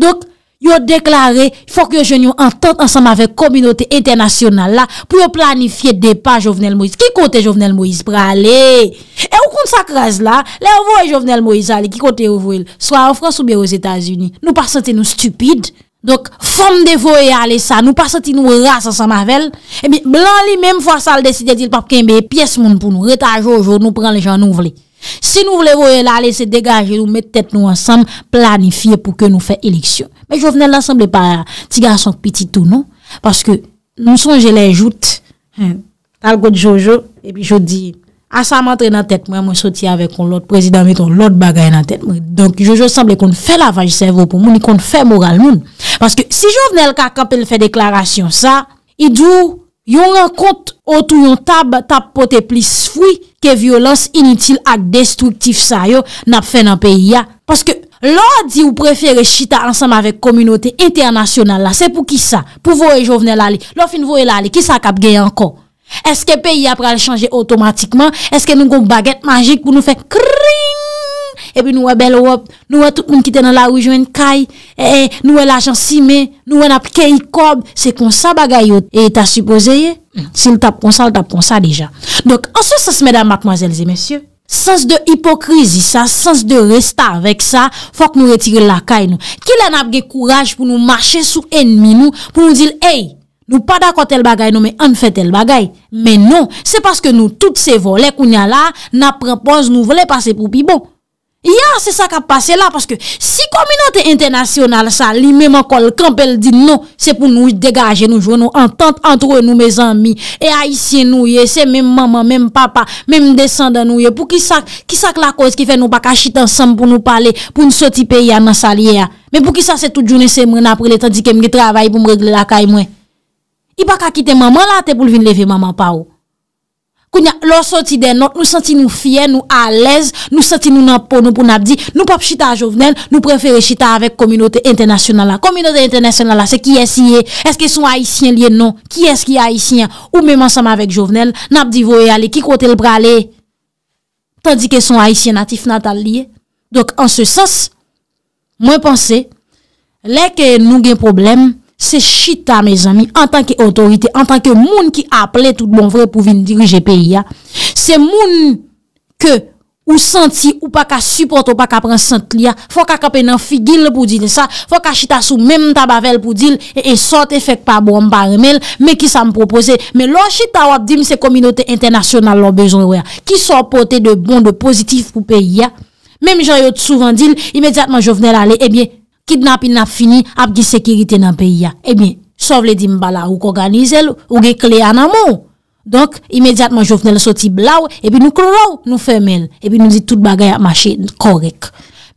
Dok Yo deklare, fòk yo jen yon entente ansan mavel Komunote internasyonal la Pou yo planifiye depa Jovenel Moïse Ki kote Jovenel Moïse prale E ou kont sa kreze la Le voye Jovenel Moïse ali, ki kote yo voye Swa ou Frans ou biye ou Etats-Unis Nou pa senti nou stupide Fom de voye ali sa, nou pa senti nou rase ansan mavel E mi blan li menm fwa sa Al deside di l papke mbe piyes moun pou nou Retaje ou jo nou pran le jan nou vle Si nou vle voye la, alese degaje Nou mette tete nou ansan planifiye Pou ke nou fe eliksyon Mwen jo vnen lansamble pa tiga asan piti tou nou, paske nou son jelè jout, tal god Jojo, epi jo di, asan mantre nan tèt mwen, mwen soti avè kon lout, prezident mwen ton lout bagay nan tèt mwen, donk Jojo samble kon fè la vajise vò pou moun, ni kon fè moral moun. Paske si jo vnen lka kapel fè deklarasyon sa, idou, yon renkont otou yon tab, tab pote plis fwi, ke violans inutil ak destruktif sa yo, nap fè nan peyi ya, paske, Lo di ou prefere chita ansam avek kominote internasyonal la, se pou ki sa? Pou vou e jovne la li, lo fin vou e la li, ki sa kap gey anko? Eske peyi apre ale chanje otomatikman? Eske nou goun baget magik pou nou fek kring? E pi nou e bel ouop, nou e tout un kite nan la oujwen kay, e, e, nou e la jan sime, nou e nap key kob, se kon sa bagay yo? E ta suppose ye? Hmm, si l tap kon sa, l tap kon sa deja. Dok, ansou sa se medan, mademoiselles et messieurs? Sens de hipokrizi sa, sens de resta avèk sa, fòk nou retire lakay nou. Ki la napge kouraj pou nou mache sou ennmi nou, pou nou dil, hey, nou pa dakote el bagay nou, me an fè tel bagay. Men nou, se paske nou tout se vole kounya la, nap propose nou vole pase pou pi bo. Ya, se sa ka pase la, paske si kominante internasyonal sa, li menman kol kampel di nou, se pou nou degaje nou, jou nou entente antre nou me zanmi. E a isye nou ye, se menm mama, menm papa, menm desanda nou ye, pou ki sak la koz ki fe nou baka chit ansam pou nou pale, pou nou soti pe ya nan salye ya. Menm pou ki sa se tout jounen se mwen apre le tanti kem li travaye pou mregle la kay mwen. I baka kite mama la, te pou vin leve mama pa ou. Koun ya lor soti den nou, nou soti nou fye, nou alez, nou soti nou nanpon nou pou nabdi. Nou pap chita jovenel, nou prefere chita avek kominote internasyonala. Kominote internasyonala se ki es ye, eske son haisyen liye nou? Ki es ki haisyen? Ou mèman sama avek jovenel, nabdi voye ale, ki kote lbrale? Tandike son haisyen natif natal liye. Dok an se sos, mwen pense, leke nou gen probleme, Se chita, me zami, an tanke otorite, an tanke moun ki aple tout bon vre pou vin dirije peyi ya, se moun ke ou santi ou pa ka support ou pa ka pransant li ya, fwa ka kapen an figil pou dile sa, fwa ka chita sou menm tabavel pou dile, e e sote fek pa bon barmel, me ki sa m proposer. Me lor chita wak dim se kominote internasyonal lor bezon wè, ki so apote de bon, de pozitif pou peyi ya, menm jayot souvan dile, imediatman jo venel ale, e eh bie, Kidnap in ap fini ap di sekirite nan peyi ya. Eh e mi, sovle di mbala ou koganizel, ou ge kle anamou. Donk, imediatman jovnel soti blaw, e pi nou klorou, nou femel. E pi nou di tout bagay ap mache korek.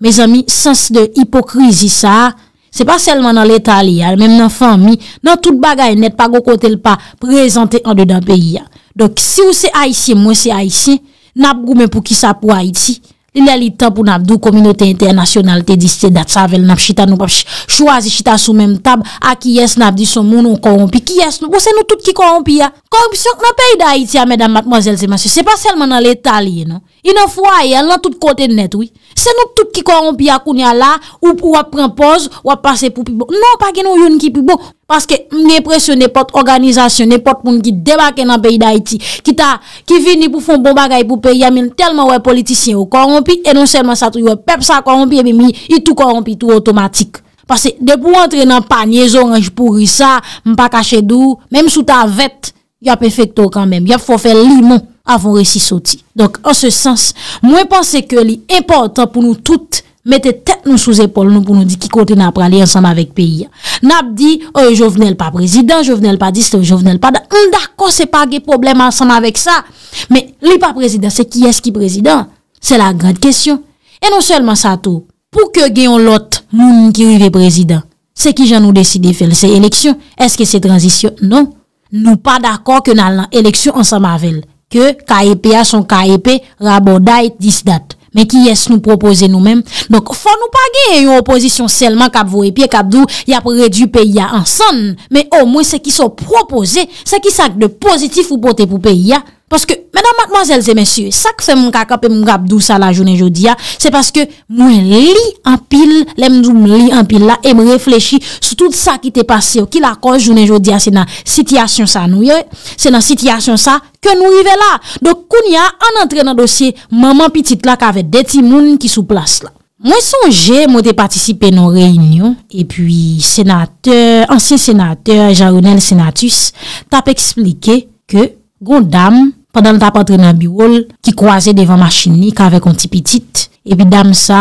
Me zami, sens de hipokrizi sa, se pa selman an letal ya, menm nan fami, nan tout bagay net pa gokote lpa prezante an de dan peyi ya. Donk, si ou se a yisi, mwen se a yisi, nap goumen pou ki sa pou a yisi. Lè li tapou nabdou kominote internasyonal te disite dat savel, nab chita nou pap chouazi chita sou menm tab, a ki yes nabdou son mounon konon pi, ki yes nou, bose nou tout ki konon pi ya. Korpisyon nan peyi d'Haïti ya mèdame, mademoiselles et monsieurs, se pa selman nan l'Etat liye nan. Y nan fwa yè, lan tout kote net, oui. Se nou tout ki korompi akoun ya la, ou pou wap prempose, wap pase pou pi bo. Non, pa ki nou yon ki pi bo, paske mne presyon ne pot organizasyon, ne pot moun ki debake nan peyi d'Haïti. Ki ta, ki vini pou fon bomba gaye pou peyi, yamin telman wè politisyen ou korompi, e non selman sa truy wè pep sa korompi, e mimi, yi tout korompi, tout otomatik. Paske, de pou wantre nan panye, zon Ya pe fekto kan men, ya fo fe li moun avon resi soti. Donk, an se sens, mwen pense ke li importan pou nou tout mette tet nou sou zepol nou pou nou di ki kote na pralye ansan avèk peyi. Nap di, ou jovenel pa prezident, jovenel pa dist, ou jovenel pa da. M, dako, se pa ge problem ansan avèk sa. Men, li pa prezident, se ki es ki prezident? Se la gran kèsyon. E non selman sa tou, pou ke geyon lot, m, ki rive prezident, se ki jan nou deside fel se eleksyon, eske se tranjisyon? Non. Nou pa d'akor ke nan l'eleksyon an sa mavel. Ke KEP a son KEP rabo da it dis dat. Men ki yes nou propose nou menm. Donk fò nou pa ge yon oposisyon selman kap vore pie, kap d'ou yapre du PEI ya an san. Men o mwen se ki so propose, se ki sak de pozitif ou pote pou PEI ya, Paske, mèdam matmazèl zè mèsyè, sak fè mwen kakop mwen grap dousa la jounen jodi ya, se paske mwen li anpil, lèm zou mwen li anpil la, mwen reflechi sou tout sa ki te pase yo, ki la kos jounen jodi ya, se nan sityasyon sa nou yo, se nan sityasyon sa ke nou yive la. Dok koun ya, an antrenan dosye, mèman pitit la kave deti moun ki sou plas la. Mwen sonje, mwen te patisipe nou reynyon, e pwi senatèr, anse senatèr, jarounel senatüs, tap eksplike ke gondam, padan ta patre nan bi wol, ki kwaze devan ma chini, ka vek onti pitit, epi dam sa,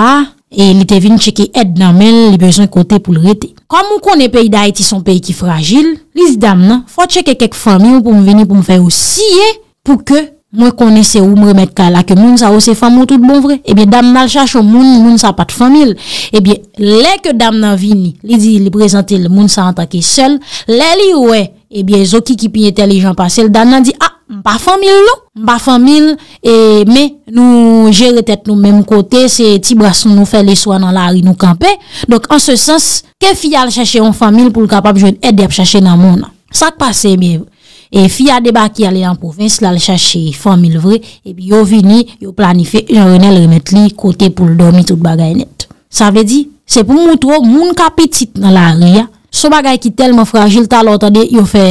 e li te vin cheke et nan men, li bezon kote pou l rete. Kam mou konen peyi da eti son peyi ki fragil, li si dam nan, fote cheke kek fami ou pou m veni pou m fè ou siye, eh, pou ke mwen kone se ou m remet ka la ke moun sa ou se fami ou tout bon vre, epi eh dam nan chache ou moun, moun sa patre famil, epi eh le ke dam nan vini, li di li prezante le moun sa antake sel, le li we, epi e zoki ki pi ete le jan pasel, dam nan di, a, ah, Mpa fomil lò, mpa fomil e me nou jere tet nou menm kote, se ti bras nou fe leswa nan la ari nou kampe. Dok an se sens, ke fia al chache yon fomil pou l kapap jwen edep chache nan moun an. Sak pase, e fia deba ki ale yon provins la al chache fomil vre, e bi yo vini, yo planife, yon renel remet li kote pou l domi tout bagay net. Sa ve di, se pou moutou, moun kapetit nan la ari ya, sou bagay ki tel mwen fragil talo otade, yo fe...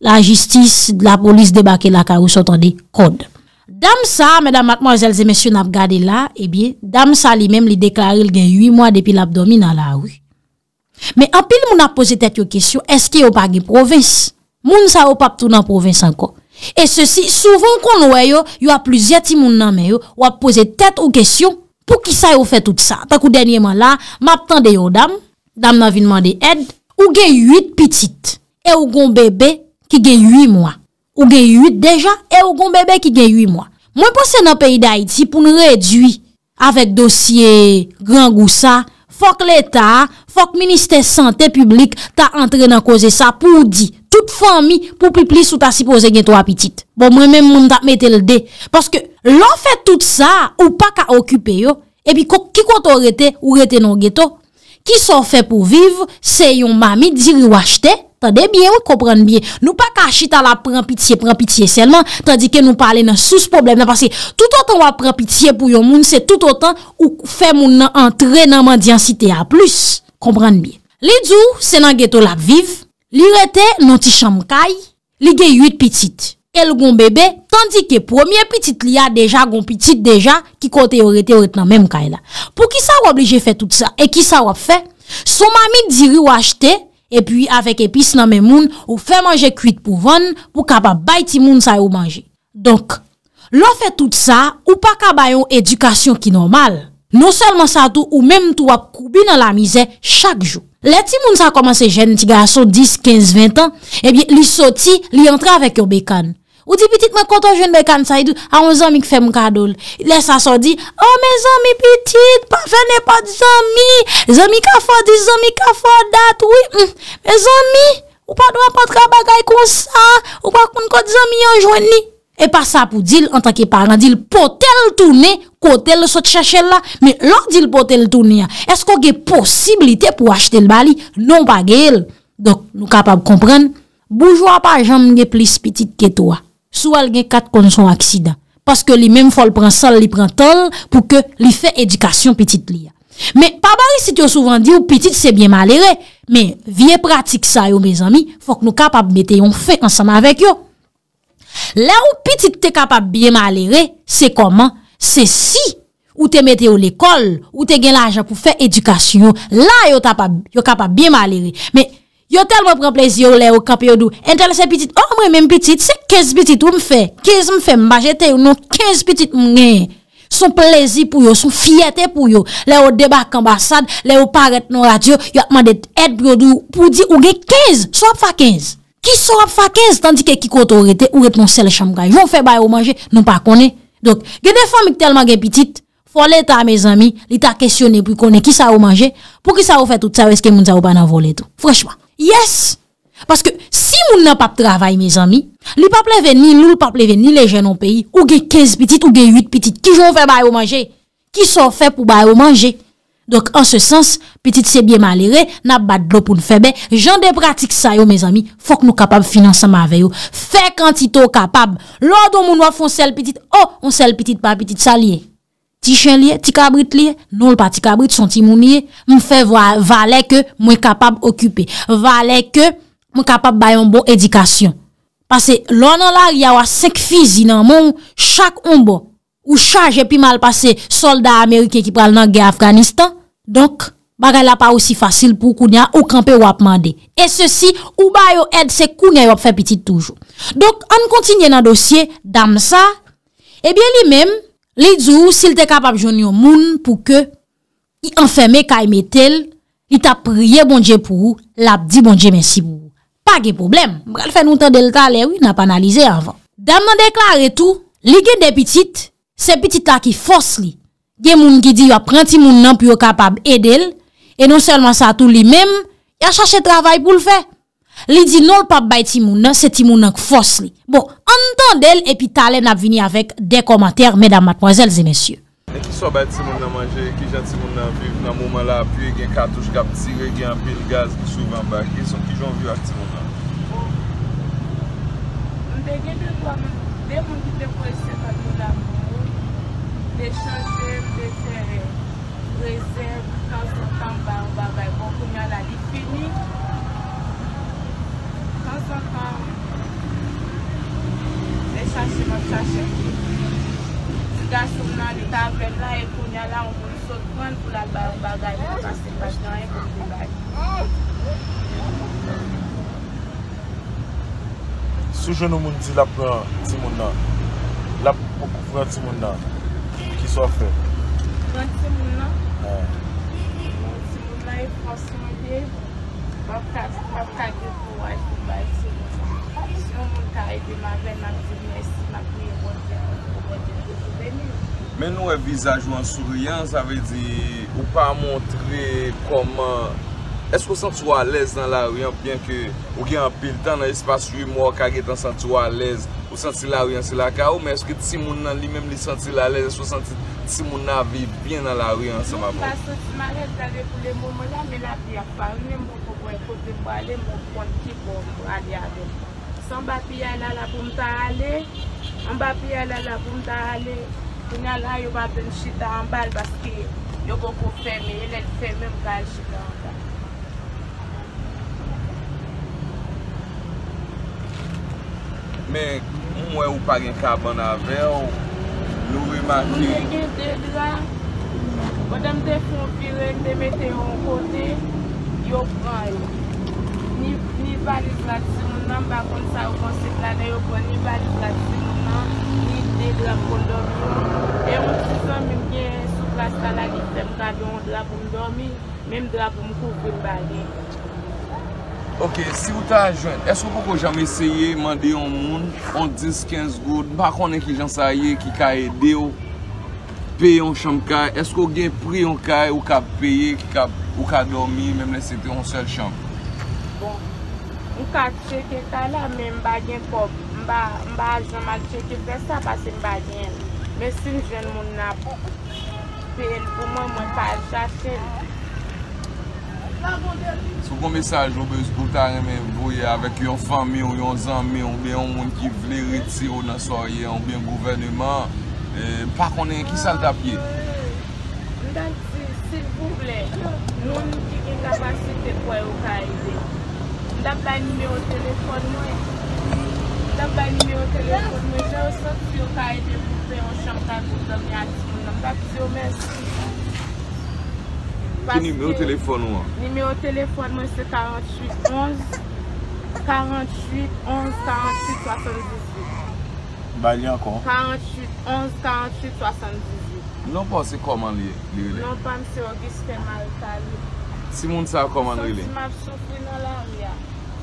la jistis, la polis eh debake la ka ou sotande kode. Dam sa, medan matman, zelze, mesyon ap gade la, ebyen, dam sa li mem li deklare l gen 8 mwa depi l abdomi nan la ou. Me apil moun ap pose tete yo kesyon, eske yo pa gen provins? Moun sa yo pa ptou nan provins anko. E se si, souvoun kon wè yo, yo ap plus yeti moun nan mè yo, wap pose tete yo kesyon, pou ki sa yo fè tout sa. Takou denye man la, map tan de yo dam, dam nan vinman de ed, ou gen 8 pitit, e ou gon bebe, Ki gen 8 mwa. Ou gen 8 deja, e ou gon bebe ki gen 8 mwa. Mwen pwese nan peyi da Haiti pou nou redui avèk dosye rangousa, fòk l'Etat, fòk Ministè Santè Publique ta antre nan koze sa pou di, tout fòmi pou pi plis ou ta sipose gen 3 apitit. Bon mwen mè moun ta mètè l'dè. Pwese ke lò fè tout sa ou pa ka okupè yo, e bi kòk kiko to rete ou rete nan geto, Ki son fe pou viv, se yon mami diri wajte. Tade bien wè, komprende bien. Nou pa kashi tala pren pitiye, pren pitiye selman. Tadi ke nou pale nan sous problem. Nan pasi, tout otan wap pren pitiye pou yon moun, se tout otan ou fe moun nan entrenanman di ansite a plus. Komprende bien. Li djou, se nan geto la viv. Li rete, non ti chamkay. Li ge yot piti. el goun bebe, tandi ke promye pitit li ya deja goun pitit deja, ki kote yon rete yon rete nan menm ka e la. Pou ki sa wap lije fe tout sa, e ki sa wap fe, sou mami diri wache te, e pi avek epis nan menmoun, ou fe manje kuit pou van, pou kaba bay timoun sa yon manje. Donk, lò fe tout sa, ou pa kaba yon edukasyon ki normal, non selman sa tou, ou menm tou wap kubi nan la mize chak jou. Le timoun sa komanse jen, ti ga yaso 10, 15, 20 an, e bi li soti, li yon tra vek yon bekan, Ou di pitit mè konton jwen bè kan sa idou, an wè zami k fèm kado lè. Lè sa son di, oh mè zami pitit, pa fè nè pa di zami, zami ka fò di, zami ka fò dat, wè mm. zami, wè pa dwa patra bagay kon sa, wè pa koun kon di zami yon jwen ni. E pa sa pou dil, an tanke parlan, dil potè l tounè, kotè l sot chachè l la, mè lò dil potè l tounè ya, esko ge posibilite pou achete l bali, non pa ge el. Dok nou kapab kompren, boujwa pa jom nge plis pitit ke to a. Sou al gen kat kon son aksida. Paske li menm fol pran sal, li pran tal, pou ke li fe edikasyon pitit li ya. Me, pa bari si te yo souvan di ou pitit se bien malere. Me, vie pratik sa yo, me zami, fok nou kapab bete yon fe ansama vek yo. La ou pitit te kapab bien malere, se koman? Se si ou te mete yo l'ekol, ou te gen la ajan pou fe edikasyon. La yo kapab bien malere. Yo tel mwen pren plezi yo le ou kap yo dou. Entele se pitit. O oh, mwen mwen pitit se 15 pitit ou mwen fe. 15 mwen fe mwen bajete yo nou 15 pitit mwen genye. Son plezi pou yo. Son fiyete pou yo. Le ou debak kambasad. Le ou paret nou radyo. Yo akman det et brodou. Pou di ou gen 15. So ap fa 15. Ki so ap fa 15. Tandike ki koto ou rete. Ou rete nou sel chamgay. Joun fe bay ou manje. Nou pa kone. Dok. Gen defon mwen tel mwen gen pitit. Fole ta me zami. Li ta kesyone pou kone ki sa ou manje. Pou ki sa Yes, parce que si moun nan pape travaye, mes amis, li pape le veni, li li pape le veni le jenon peyi, ouge kez pitit, ouge yut pitit, ki joun fe bayo manje, ki son fe pou bayo manje. Donc en se sens, pitit se bie malire, nan bat blo pou nou febe, jan de pratik sayo, mes amis, fok nou kapab finanseman veyo, fe kantito kapab, lodo moun wafon sel pitit, o, on sel pitit pa pitit salye. ti chen liye, ti kabrit liye, nou l pa ti kabrit, son ti moun liye, mou fè valè ke mou e kapab okupè, valè ke mou kapab bayon bo edikasyon. Pase lò nan la, yaw a sek fizi nan moun, chak on bo, ou chaje pi malpase soldat Amerike ki pral nan ge Afganistan, donk, bagay la pa osi fasil pou kounya ou kampe wap mandè. E se si, ou bayo ed se kounya wap fè piti toujou. Donk, an kontinye nan dosye, dam sa, e bien li mèm, Li djou si li te kapab joun yo moun pou ke i enfeme ka ime tel, li ta priye bon dje pou ou, la ap di bon dje mensi pou ou. Pa ge problem. Mbrel fè nou tan delta le ou, na pa analize avan. Dam nan deklare tou, li gen depitit, se pitit ta ki fos li. Gen moun ki di yo ap renti moun nan pou yo kapab edel, e non selman sa tou li mem, ya chache travay pou l fey. Li di nou l pa bay timoun non, nan, se timoun nan k fos li. Bon, an ton del epi talen ap vini avek de komater, medan matmozelze mesyou. Mwen zon pa, le sase mwen sase ki. Ti dasi mwen an, li tan vren la e konya la, mwen li sot pwen pou la bagay, mwen pasi pasi dan e konye bagay. Sou jenou mwen di lap vwen ti mwen an, lap pou pou vwen ti mwen an, ki so a fe? Vwen ti e mwen an? An. Vwen ti mwen an e fransi mwen dey? An. Mwen fta ge pou waj pou bati. Si yon mwen ta edi ma ven, nan ti mwen esi, mwen gen yon mwen gen, mwen gen yon mwen gen. Men nou e vizaj ou an sou riyan, zave di, ou pa montre koman, esko san tou a lez nan la riyan, byen ke ou gen an pil tan, nan yon sepas yu mwen wakage tan san tou a lez, ou santi la riyan se la ka ou, men eske ti moun nan li men li santi la lez, esko santi ti moun nan vi bien nan la riyan se ma moun. Mwen pasou ti ma lez, zade pou le moun moun la, men la vi a fay, mwen m mwen mwen kon ti pou adi ade. San mbap yal ala pou mta ale, mbap yal ala pou mta ale, mwen ala yon baton chita an bal baske yon bon pou feme, yon lel feme mkal chita an bal. Men, mwen ou pagin kaban ave ou? Nou wim ati? Mwen gen dedra, mwen dem de fonpire, mwen dem ete yon kote, yon pran yon. ni vali zlat si moun nan ba kon sa ou konsek lade yo kon ni vali zlat si moun nan ni de glap kon dormi yo. E ou ti son mwen gen sou plas ka la lipte mwen ka deyon glap kon dormi, menm glap kon mwen koupen bade. Ok, si ou ta ajwen, esko pou kon jame seye mande yon moun, on 10-15 gout, ba konnen ki jan saye, ki ka ede yo, pey yon chanm ka, esko gen pri yon ka ou ka peye, ou ka dormi, menm lese te yon sel chanm? Mwen kak cheke tala men mba gen kop, mba ajonman cheke fè sa basi mba gen. Mwen sin jen moun nan pou fè el pou mwen mwen fè al chase el. Sou kon mesaj oubez goutare men mboye avèk yon fami ou yon zanmi, oube yon moun ki vle reti ou nan soye, oube yon gouvennman, e, mpa konen ki sal tapye? Mdan si, si l pou vle, louni ki gen kapasite pou e ou ka ide. Dap ba nime yo telefon mwen. Dap ba nime yo telefon mwen. Je yo senti yo ka ede pou prey on chanm tan moun dan mi ati moun. Namda pise yo mersi. Ki nime yo telefon mwen? Nime yo telefon mwen se 48 11 48 11 48 78 Balian kon? 48 11 48 78 Non pa se koman li yi le? Non pa mse o gispe mal ta li. Si moun sa koman li yi le? So ti map soufri nan la mwen ya.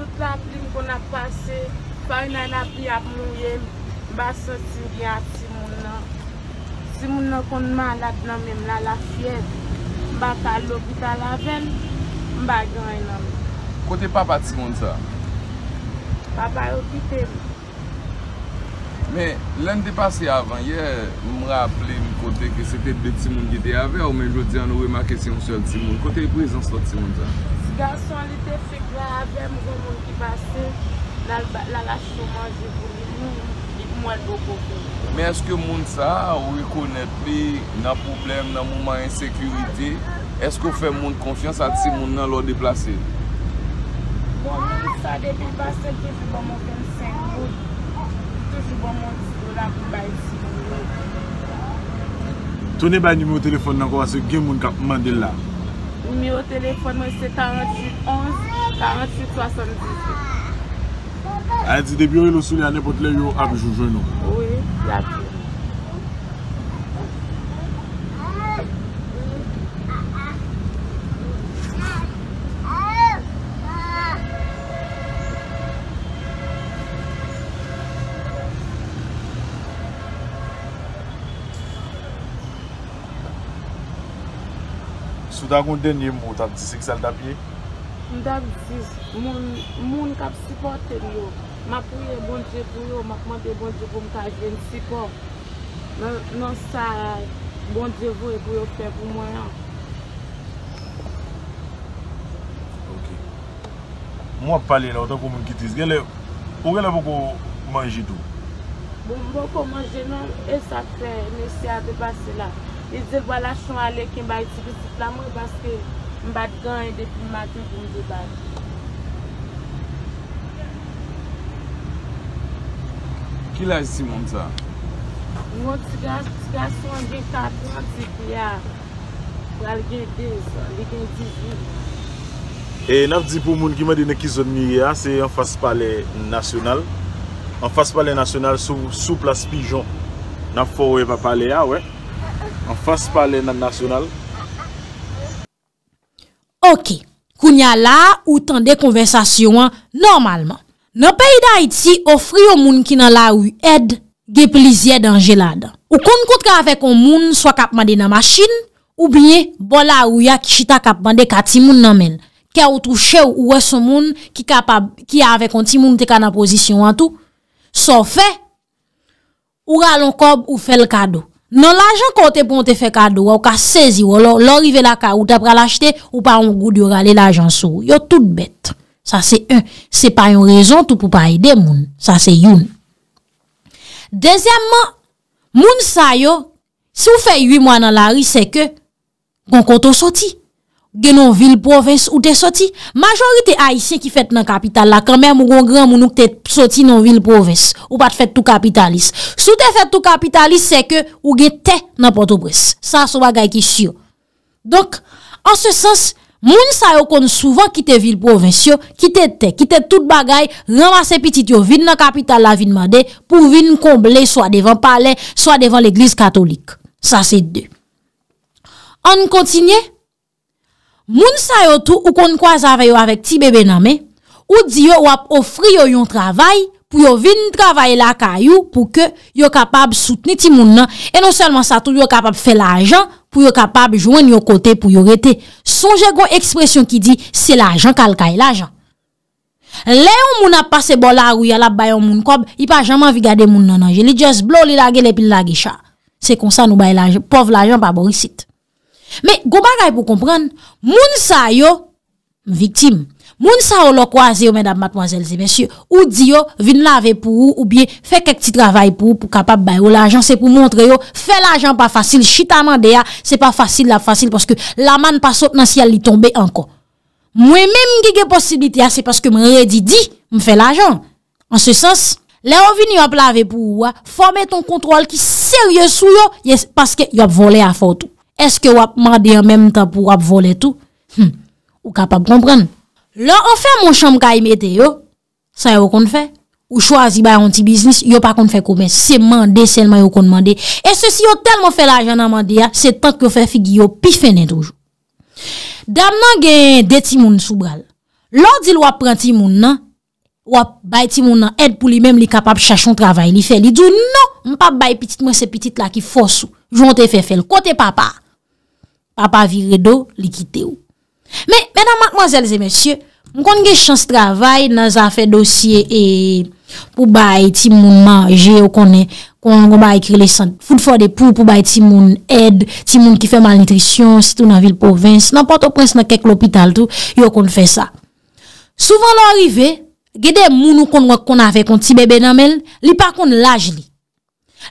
Kote papli m kon ap pase, fwa yon an ap li ap nou ye, ba sot ti gya ti moun nan. Ti moun nan kon man alat nan men la la fyez, ba tal lopita la ven, m bagyon an nan. Kote papa ti moun sa? Papa yo ki tem. Me, len de pase avan ye, m ra ap li m kote ki se te de ti moun ki te ave, ou men jodi an ouwe ma kesyon sol ti moun. Kote yon prezons lo ti moun sa? M. Gan son li tepe se grabe mwen moun ki base la lachouman jevouni moun dik mwen do pokon. Men eske moun sa ou yi konet pe nan problem nan mouman ensekurite eske ou fe moun konfians ati moun nan lor deplase? Moun sa debi base tepe mwen moun ten 5 vod, tepe mwen moun 10 vod la pou bayi 6 vod. Touni bayi njou mwen telefon nan kwa se gen moun kap mande la. Nmiyo telefon mwen se 4811-4872. A di debyon yon sou li ane pot le yon avi joun joun yon. Oui, yati. Souta kon denye mwot ap disik sal dapye? Mdap dis, moun kap sipoten yo. Ma pouye bondjevou yo, ma kman de bondjevou mta jen sipon. Non sa bondjevou yo fè pou mwen. Mwa pale la, otakou moun kitis. Gye le, ou gen la boko manje dou? Boko bon manje nan, e sa fè nesya de basi la. E zil wala chon ale ki mba iti resifla mwen baske mbat gan depi maten ki mze bat. Ki la isi mwonsa? Mwonsa chon anje kato anje pou ya. Wale gen dez, leke anje di jil. E naf di pou mwonsa ki mwen dene ki zon mi ya, se yon fase pale nasyonal. An fase pale nasyonal sou plas pijon. Naf fo we pa pale ya ah, we. An fase pale nan nasyonal. Ok, kou nya la ou tan de konversasyon an normalman. Nan peyi da iti, ofri yo moun ki nan la ou ed, ge plizye dan jelada. Ou kon kout ka ave kon moun, swa kapman de nan masin, ou bie, bol la ou ya kishita kapman de katimoun nan men. Ke ou touche ou ou eson moun ki ave kontimoun te ka nan posisyon an tou. So fe, ou alon kob ou fel kado. Non l'ajan kon te ponte fe kado ou ka sezi ou lor, lor ive la ka ou te apra l'achete ou pa yon goud yon rale l'ajan sou. Yo tout bet. Sa se yon. Se pa yon rezon tou pou pa ede moun. Sa se yon. Dezyanman, moun sa yo, se ou fe 8 moun nan la ri, se ke kon koto soti. Genon vil province ou te soti Majorite aisyen ki fet nan kapital la Kame mou gongren mounou ke te soti Nan vil province ou pat fet tout kapitalist Sou te fet tout kapitalist se ke Ou ge te nan Port-au-Bresse Sa sou bagay ki shio Donk an se sens Moun sa yo kon souvan kite vil province yo Kite te, kite tout bagay Ramase pitit yo vin nan kapital la Vinman de pou vin komble Soa devan pale, soa devan l'eglise katolik Sa se de An kontinye Moun sa yo tou ou kon kwa zave yo avek ti bebe name, ou di yo wap ofri yo yon travay pou yo vin travay la kayo pou ke yo kapab soutni ti moun nan. E non selman sa tou yo kapab fe la ajan pou yo kapab jwen yo kote pou yo rete. Sonje kon ekspresyon ki di, se la ajan kal kaye la ajan. Le yon moun ap pase bol la ou yal ap bayon moun kob, yi pa jaman vi gade moun nan anje. Li just blow li lage le pil la gecha. Se konsan ou bay la ajan, pov la ajan pa borisit. Men, goma ray pou kompren, moun sa yo, mviktim, moun sa yo lo kwa ze yo, men dam matmoazelze, men syo, ou di yo, vin lave pou ou, ou biye, fe kek ti travay pou ou, pou kapap bay ou, la ajan se pou montre yo, fe la ajan pa fasil, chitaman de ya, se pa fasil la fasil, paske la man pa sot nan si ya li tombe anko. Mwen men mgege posibilite ah, ya, se paske mre di di, mfe la ajan. An se sens, le yo vin yo ap lave pou ou, ah. fome ton kontrol ki serye sou yo, yon paske yo ap vole a fote ou. Eske wap made ya mèm ta pou wap vole tout? Hmm, ou kapap kompren. Lo an fe moun chanm ka imete yo, sa yo kon fè? Ou chwazi bay an ti biznis, yo pa kon fè koumè. Se mande, selman yo kon mande. E se si yo telman fè la ajana mande ya, se tank yo fè figi yo pi fènen toujou. Dam nan genye de timoun soubral. Lò di l wap pran timoun nan, wap bay timoun nan, ed pou li mèm li kapap chachon travay li fè. Li doun nou, mpa bay pitit mwen se pitit la ki fòsou. Vyon te fè fè l kote papa. Papa vire do, li kite ou. Men, menan matmozèl zè mèsyè, mkon gen chans travay nan zafè dosye e pou bay ti moun manje ou konen konon kon bay krelesan. Fout fò de pou pou bay ti moun ed, ti moun ki fè mal nitrisyon, sitou nan vil povins, nan poto prens nan kek l'opital tou, yo kon fè sa. Souvan lò rive, gede moun ou kon wak kon ave kon ti bebe nan men, li pa kon l'aj li.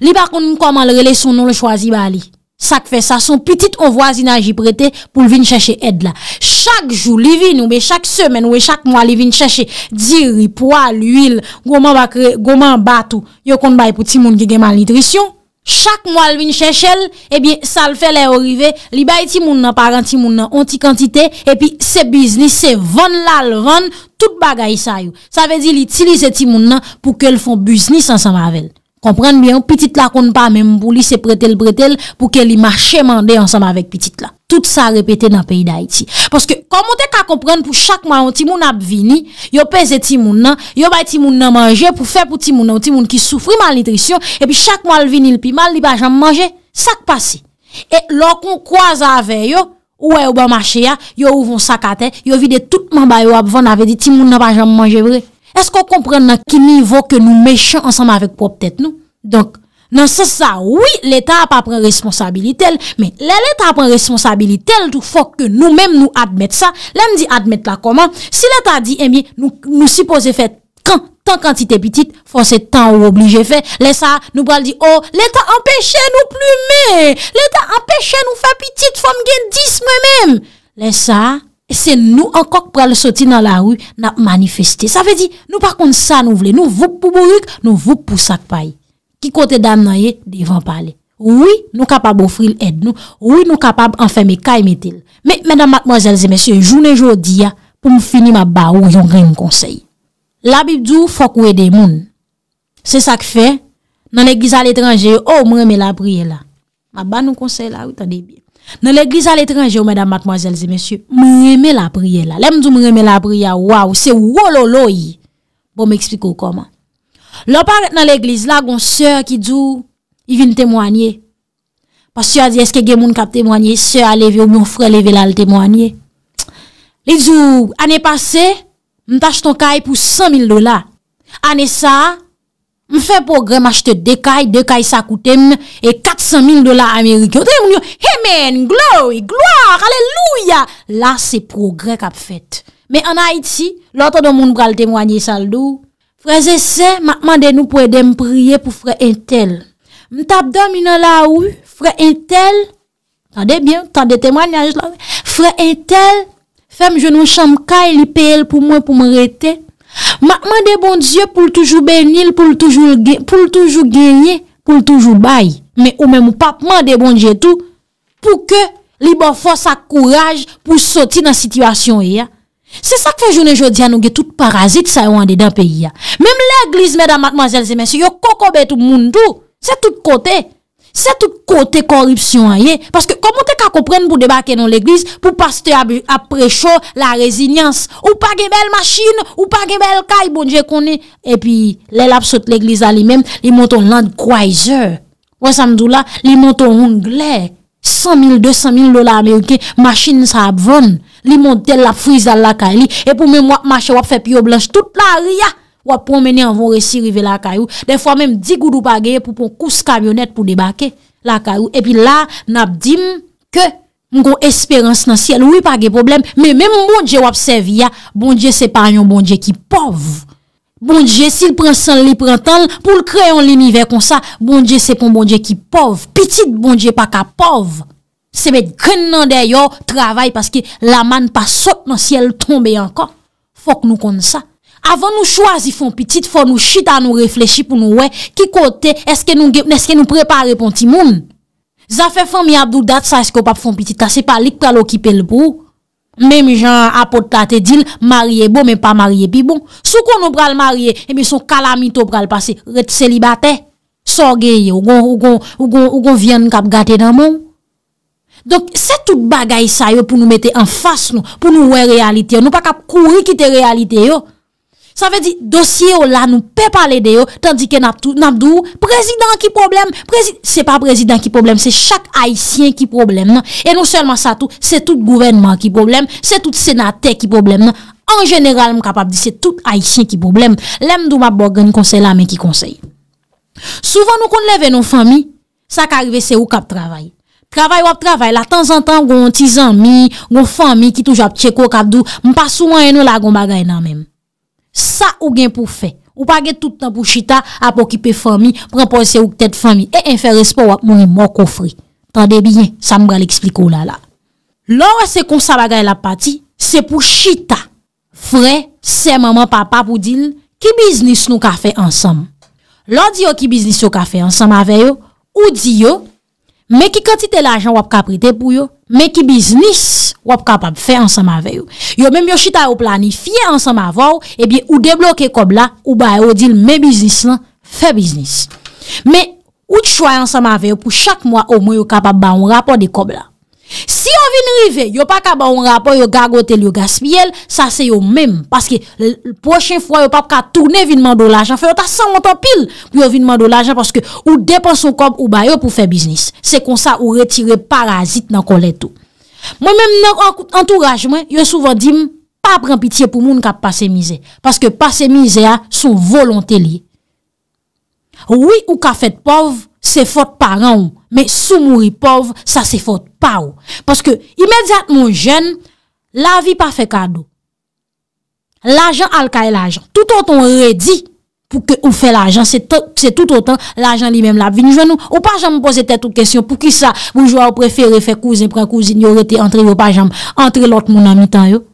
Li pa kon mkon mal releson non lò chwazi ba li. Sak fe sa, son pitit on voisina jy prete pou vin chèche edla. Chak jou li vin oube, chak semen oube, chak mwa li vin chèche, diri, poal, uil, goman batou, yo kon bay pou ti moun gegeman nitrisyon. Chak mwa li vin chèche el, ebyen sal fe le orive, li bay ti moun nan parant, ti moun nan onti kantite, epi se biznis, se von lal von, tout bagay sa yo. Sa ve di li tili se ti moun nan pou ke l fon biznis ansan mavel. Komprenn byon, pitit la kon pa menm pou li se pretel pretel pou ke li mache mande ansanm avek pitit la. Tout sa repete nan peyi da iti. Poske, kon moun te ka komprenn pou chak moun, ti moun ap vini, yo peze ti moun nan, yo bay ti moun nan manje pou fe pou ti moun nan, ti moun ki soufri malitrisyon, epi chak moun alvini lpi mal, li bajan manje, sak pase. E lo kon kwa zave yo, ou e ou ba bon mache ya, yo ouvon sakate, yo vide tout moun bayo ap von ave di ti moun nan bajan manje vre. Esko kompren nan ki nivou ke nou mechon ansanm avèk pou ap tèt nou? Donk, nan se sa, oui, l'Etat ap apren responsabilitèl, men l'Etat ap apren responsabilitèl, tou fòk ke nou mèm nou admèt sa. Lèm di admèt la koman, si l'Etat di, emi, nou sipose fè tan, tan kantite pitit, fò se tan ou oblige fè, lè sa, nou pral di, oh, l'Etat apèche nou plume, l'Etat apèche nou fè pitit, fòm gen disme mèm. Lè sa, E se nou ankok pral soti nan la rou na manifeste. Sa ve di nou par kont sa nou vle. Nou vop pou bourik, nou vop pou sak pay. Ki kote dam nan ye, devan pale. Ou yi nou kapab ofri l ed nou. Ou yi nou kapab anfeme kay metil. Men menan matmozèl zemesye, jounen jodi ya, pou mou fini ma ba ou yon re yon konsey. La bib djou fok ou e de moun. Se sak fe, nan e gizal etranje, ou oh, mou reme la priye la. Ma ba nou konsey la ou tan de bib. Nan l'eglize al etranje ou mèdam matmoazèl zi mèsyou, mè remè la priè la. Lèm dù mè remè la priè, waw, se wolo lo yi. Bo mè ekspliko koman. Lò pa ret nan l'eglize la, goun sèr ki dù, yi vin tèmouanyè. Pas yò a di, eske gen moun kap tèmouanyè, sèr a levè ou moun frè levè la lè tèmouanyè. Lè dù, anè pase, mè tache ton kay pou 100.000 dola. Anè sa, anè sa, anè sa, anè sa, anè sa, anè sa, anè sa, anè sa, anè sa, anè sa, anè sa, anè sa, an M fè progrè m achte dekaj, dekaj sa koute m e 400.000 dolar Amerikyo. Trè moun yo, hey men, gloi, gloar, aleluya. La se progrè kap fèt. Mè an Haiti, loto do moun bral temwanyè saldo. Frè zè sè, m akman de nou pou edè m priye pou frè entel. M tap dom inan la ou, frè entel. Tande bien, tande temwanyè. Frè entel, fèm jounou chanm kaj li peye l pou mwen pou m rete. Ma mande bon diye pou l toujou benil, pou l toujou genye, pou l toujou baye. Men ou men mou pap mande bon diye tou pou ke li bon fò sa kouraj pou soti nan situasyon e ya. Se sa kfe jounen jodi an nou ge tout parazit sa yon an de dan peyi ya. Men m lè gliz mè dan matmazel zemensi yo koko betou moun tou. Se tout kote. Sè tou kote korupsyon a ye, paske komote ka kompren pou debake nan l'eglise, pou pas te aprecho la rezinyans, ou pa gebel machine, ou pa gebel kay bonje konen. E pi lè lap sote l'eglise a li men, li monton land kwaizer, wè samdou la, li monton rong lè, 100.000, 200.000 dola Amerike, machine sa ap von, li montel la frizal la kay li, e pou mè mwa mwache wap fèp yo blanche tout la riyah. wap promene an von resi rive la kayou den fwa menm di goudou pa geye pou pon kous kabionet pou debake la kayou epi la nap dim ke mwen kon esperans nan siel wipa geye problem menm mwen bonje wap sev ya bonje se pan yon bonje ki pov bonje sil pren san li prentan pou l kreyon l imiver kon sa bonje se pon bonje ki pov pitit bonje pa ka pov se met gren nan deyo travay paske la man pa sot nan siel tombe yon ka fok nou kon sa Avon nou chwazi fon pitit, fon nou chita nou reflechi pou nou wè, ki kote, eske nou prepare pon ti moun. Zafè fon mi abdou dat sa eske ou pap fon pitit, ta se pa lik pral okipe l pou. Memi jan apotate dil, marye eh bo men pa marye pi bon. Sou kon nou pral marye, eme son kalamito pral pase, ret selibate, sorgeye, ou gon vyen kap gate nan moun. Donk, se tout bagay sa yo pou nou mette an fas nou, pou nou wè realite yo, nou pa kap kouri kite realite yo. Sa ve di dosye yo la nou pe pale de yo, tandi ke nabdou, prezidant ki problem, prezidant, se pa prezidant ki problem, se chak aisyen ki problem nan. E nou selman sa tou, non? non se tout gouvenman ki problem, se tout senate ki problem nan. An general m kapap di se tout aisyen ki problem, lem dou m ap borg an yon konsey la men ki konsey. Souvan nou kon leve nou fami, sa ka rive se ou kap travay. Travay wap travay la, tan zan tan goun tizan mi, goun fami ki touj ap tcheko kapdou, m pa souman yon la goun bagay nan menm. Sa ou gen pou fe, ou pa gen toutan pou chita apokipe fami, prempose ou ktet fami, e enferespo wap moun mou kofri. Tande bien, sa mou gale ekspliko ou la la. Lora se kon sa bagay la pati, se pou chita, fre, se maman papa pou dil, ki biznis nou ka fe ansam. Lora di yo ki biznis yo ka fe ansam aveyo, ou di yo, me ki kantite la ajan wap ka prete pou yo, Mè ki biznis wap kapab fè ansama vè yo. Yo mèm yo chita yo planifiye ansama vòw, ebi eh ou deblokè kob la, ou baye ou dil mè biznis lan fè biznis. Mè ou chwa ansama vè yo pou chak mwa ou mwen yo kapab ba ou rapò de kob la. Si yon vin rive, yon pa ka ba yon rapor, yon gagote, yon gaspiyel, sa se yon mem. Paske, l pochen fwa, yon pa pa ka tourne vin mando l'ajan. Fè, yon ta 100 mouton pil pou yon vin mando l'ajan. Paske, yon depan son kop ou bayo pou fè biznis. Se konsa, yon retire parazit nan koleto. Mwen mem nèk entourajmen, yon souvan dim, pa pren pitiye pou moun ka pase mize. Paske, pase mize a, sou volonté li. Ou yon ka fèt pov, Se fote paran ou, me sou mouri pov, sa se fote pa ou. Paske, imediat moun jen, la vi pa fe kado. L'ajan al ka e l'ajan. Tout an ton redi, pou ke ou fe l'ajan, se tout an ton l'ajan li men la. Vinjou nou, ou pa jen moun pose tet ou kesyon, pou ki sa, moun jou a ou prefere fe kouz, impre kouz, inyo rete entre voun pa jen moun, entre lot moun amitan yo.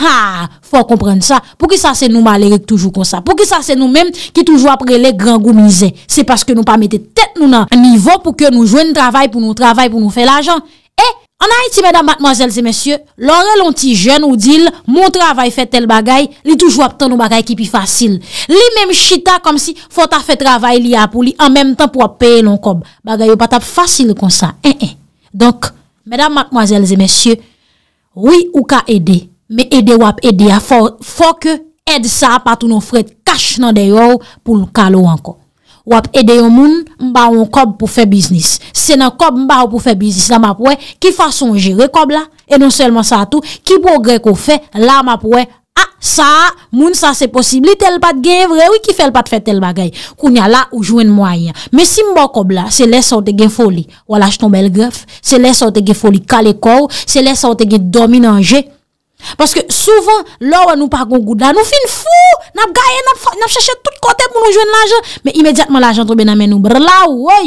Ha, fò komprende sa Pou ki sa se nou malerek toujou kon sa Pou ki sa se nou menm ki toujou apre le gran gounize Se paske nou pa mette tet nou nan Anivò pou ke nou jwenn travay pou nou travay Pou nou fe l'ajan eh, E, anay ti mèdam matmoazèl zè mèsyè Lore lonti jwenn ou dil Moun travay fe tel bagay Li toujou ap ten nou bagay ki pi fasil Li menm chita kom si fò ta fe travay li apou Li an menm tan pou ap peye non kob Bagay yo patap fasil kon sa eh, eh. Donc, mèdam matmoazèl zè mèsyè Rwi ou ka edè Me ede wap ede a, fò ke ed sa pa tout nou fred kache nan deyò pou kalò anko. Wap ede yon moun, mba ou mba ou pou fè biznis. Se nan mba ou mba ou pou fè biznis la map wè, ki fason jire kob la, e non selman sa tout, ki bò grek ou fè, la map wè, a, sa, moun sa se posibli tel pat ge vre, wè ki fel pat fè tel bagay, koun ya la ou jwen mwa yon. Me si mba kob la, se lè sote gen foli, wala ch ton bel gref, se lè sote gen foli kalè kor, se lè sote gen dominanje, Paske souvan lò wè nou pa gon gouda Nou fin fou Nap gaye, nap chache tout kote pou nou jwen nanje Me imediatman la jantoube nanmen nou brla wè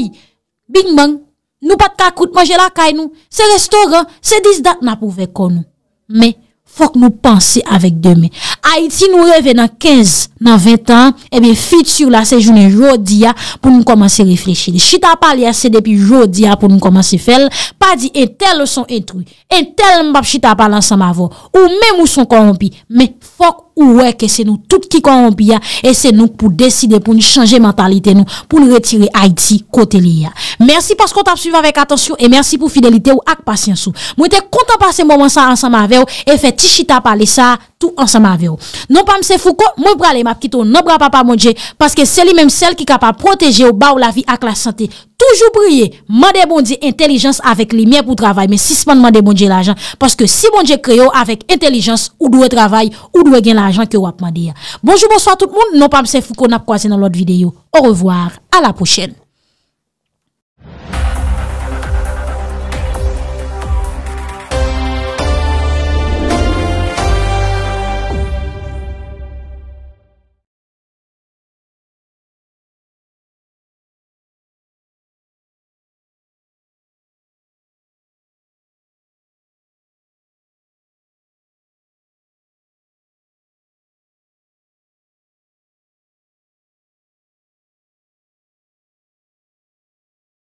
Bing beng Nou pat kakout manje la kay nou Se restoran, se disdat nap ouve kon nou Me Fok nou panse avèk demè. Ha iti nou revè nan 15, nan 20 an, ebè fit sur la sejounen jodi ya pou nou komanse reflechile. Chita pal yase depi jodi ya pou nou komanse fèl. Pa di entel son entrou, entel mbap chita pal ansan mavo, ou mèm ou son korompi. Mè fok ouman. Ouweke se nou tout ki korompiya. E se nou pou deside pou nou chanje mentalite nou. Pou nou retire Haiti kote liya. Mersi paskou ta ap suive avek atensyon. E mersi pou fidelite ou ak pasyansou. Mwen te konta pase mwaman sa ansan ma avew. E fe Tichita pale sa. tout ansama ave non non, bon bon bon yo. Non pa mse fouko, moun prale map kito, non pralapa pa moun dje, paske seli menm sel ki kapal proteje yo, ba ou la vi ak la sante. Toujou priye, mande moun dje intelijans avek li mien pou travay, men sisman mande moun dje la jan, paske si moun dje kreyo avek intelijans, ou dwe travay, ou dwe gen la jan ki wap moun dje. Bonjou, bonsoit tout moun, non pa mse fouko, nap kwa se nan lot videyo. Ou revoar, a la pochene.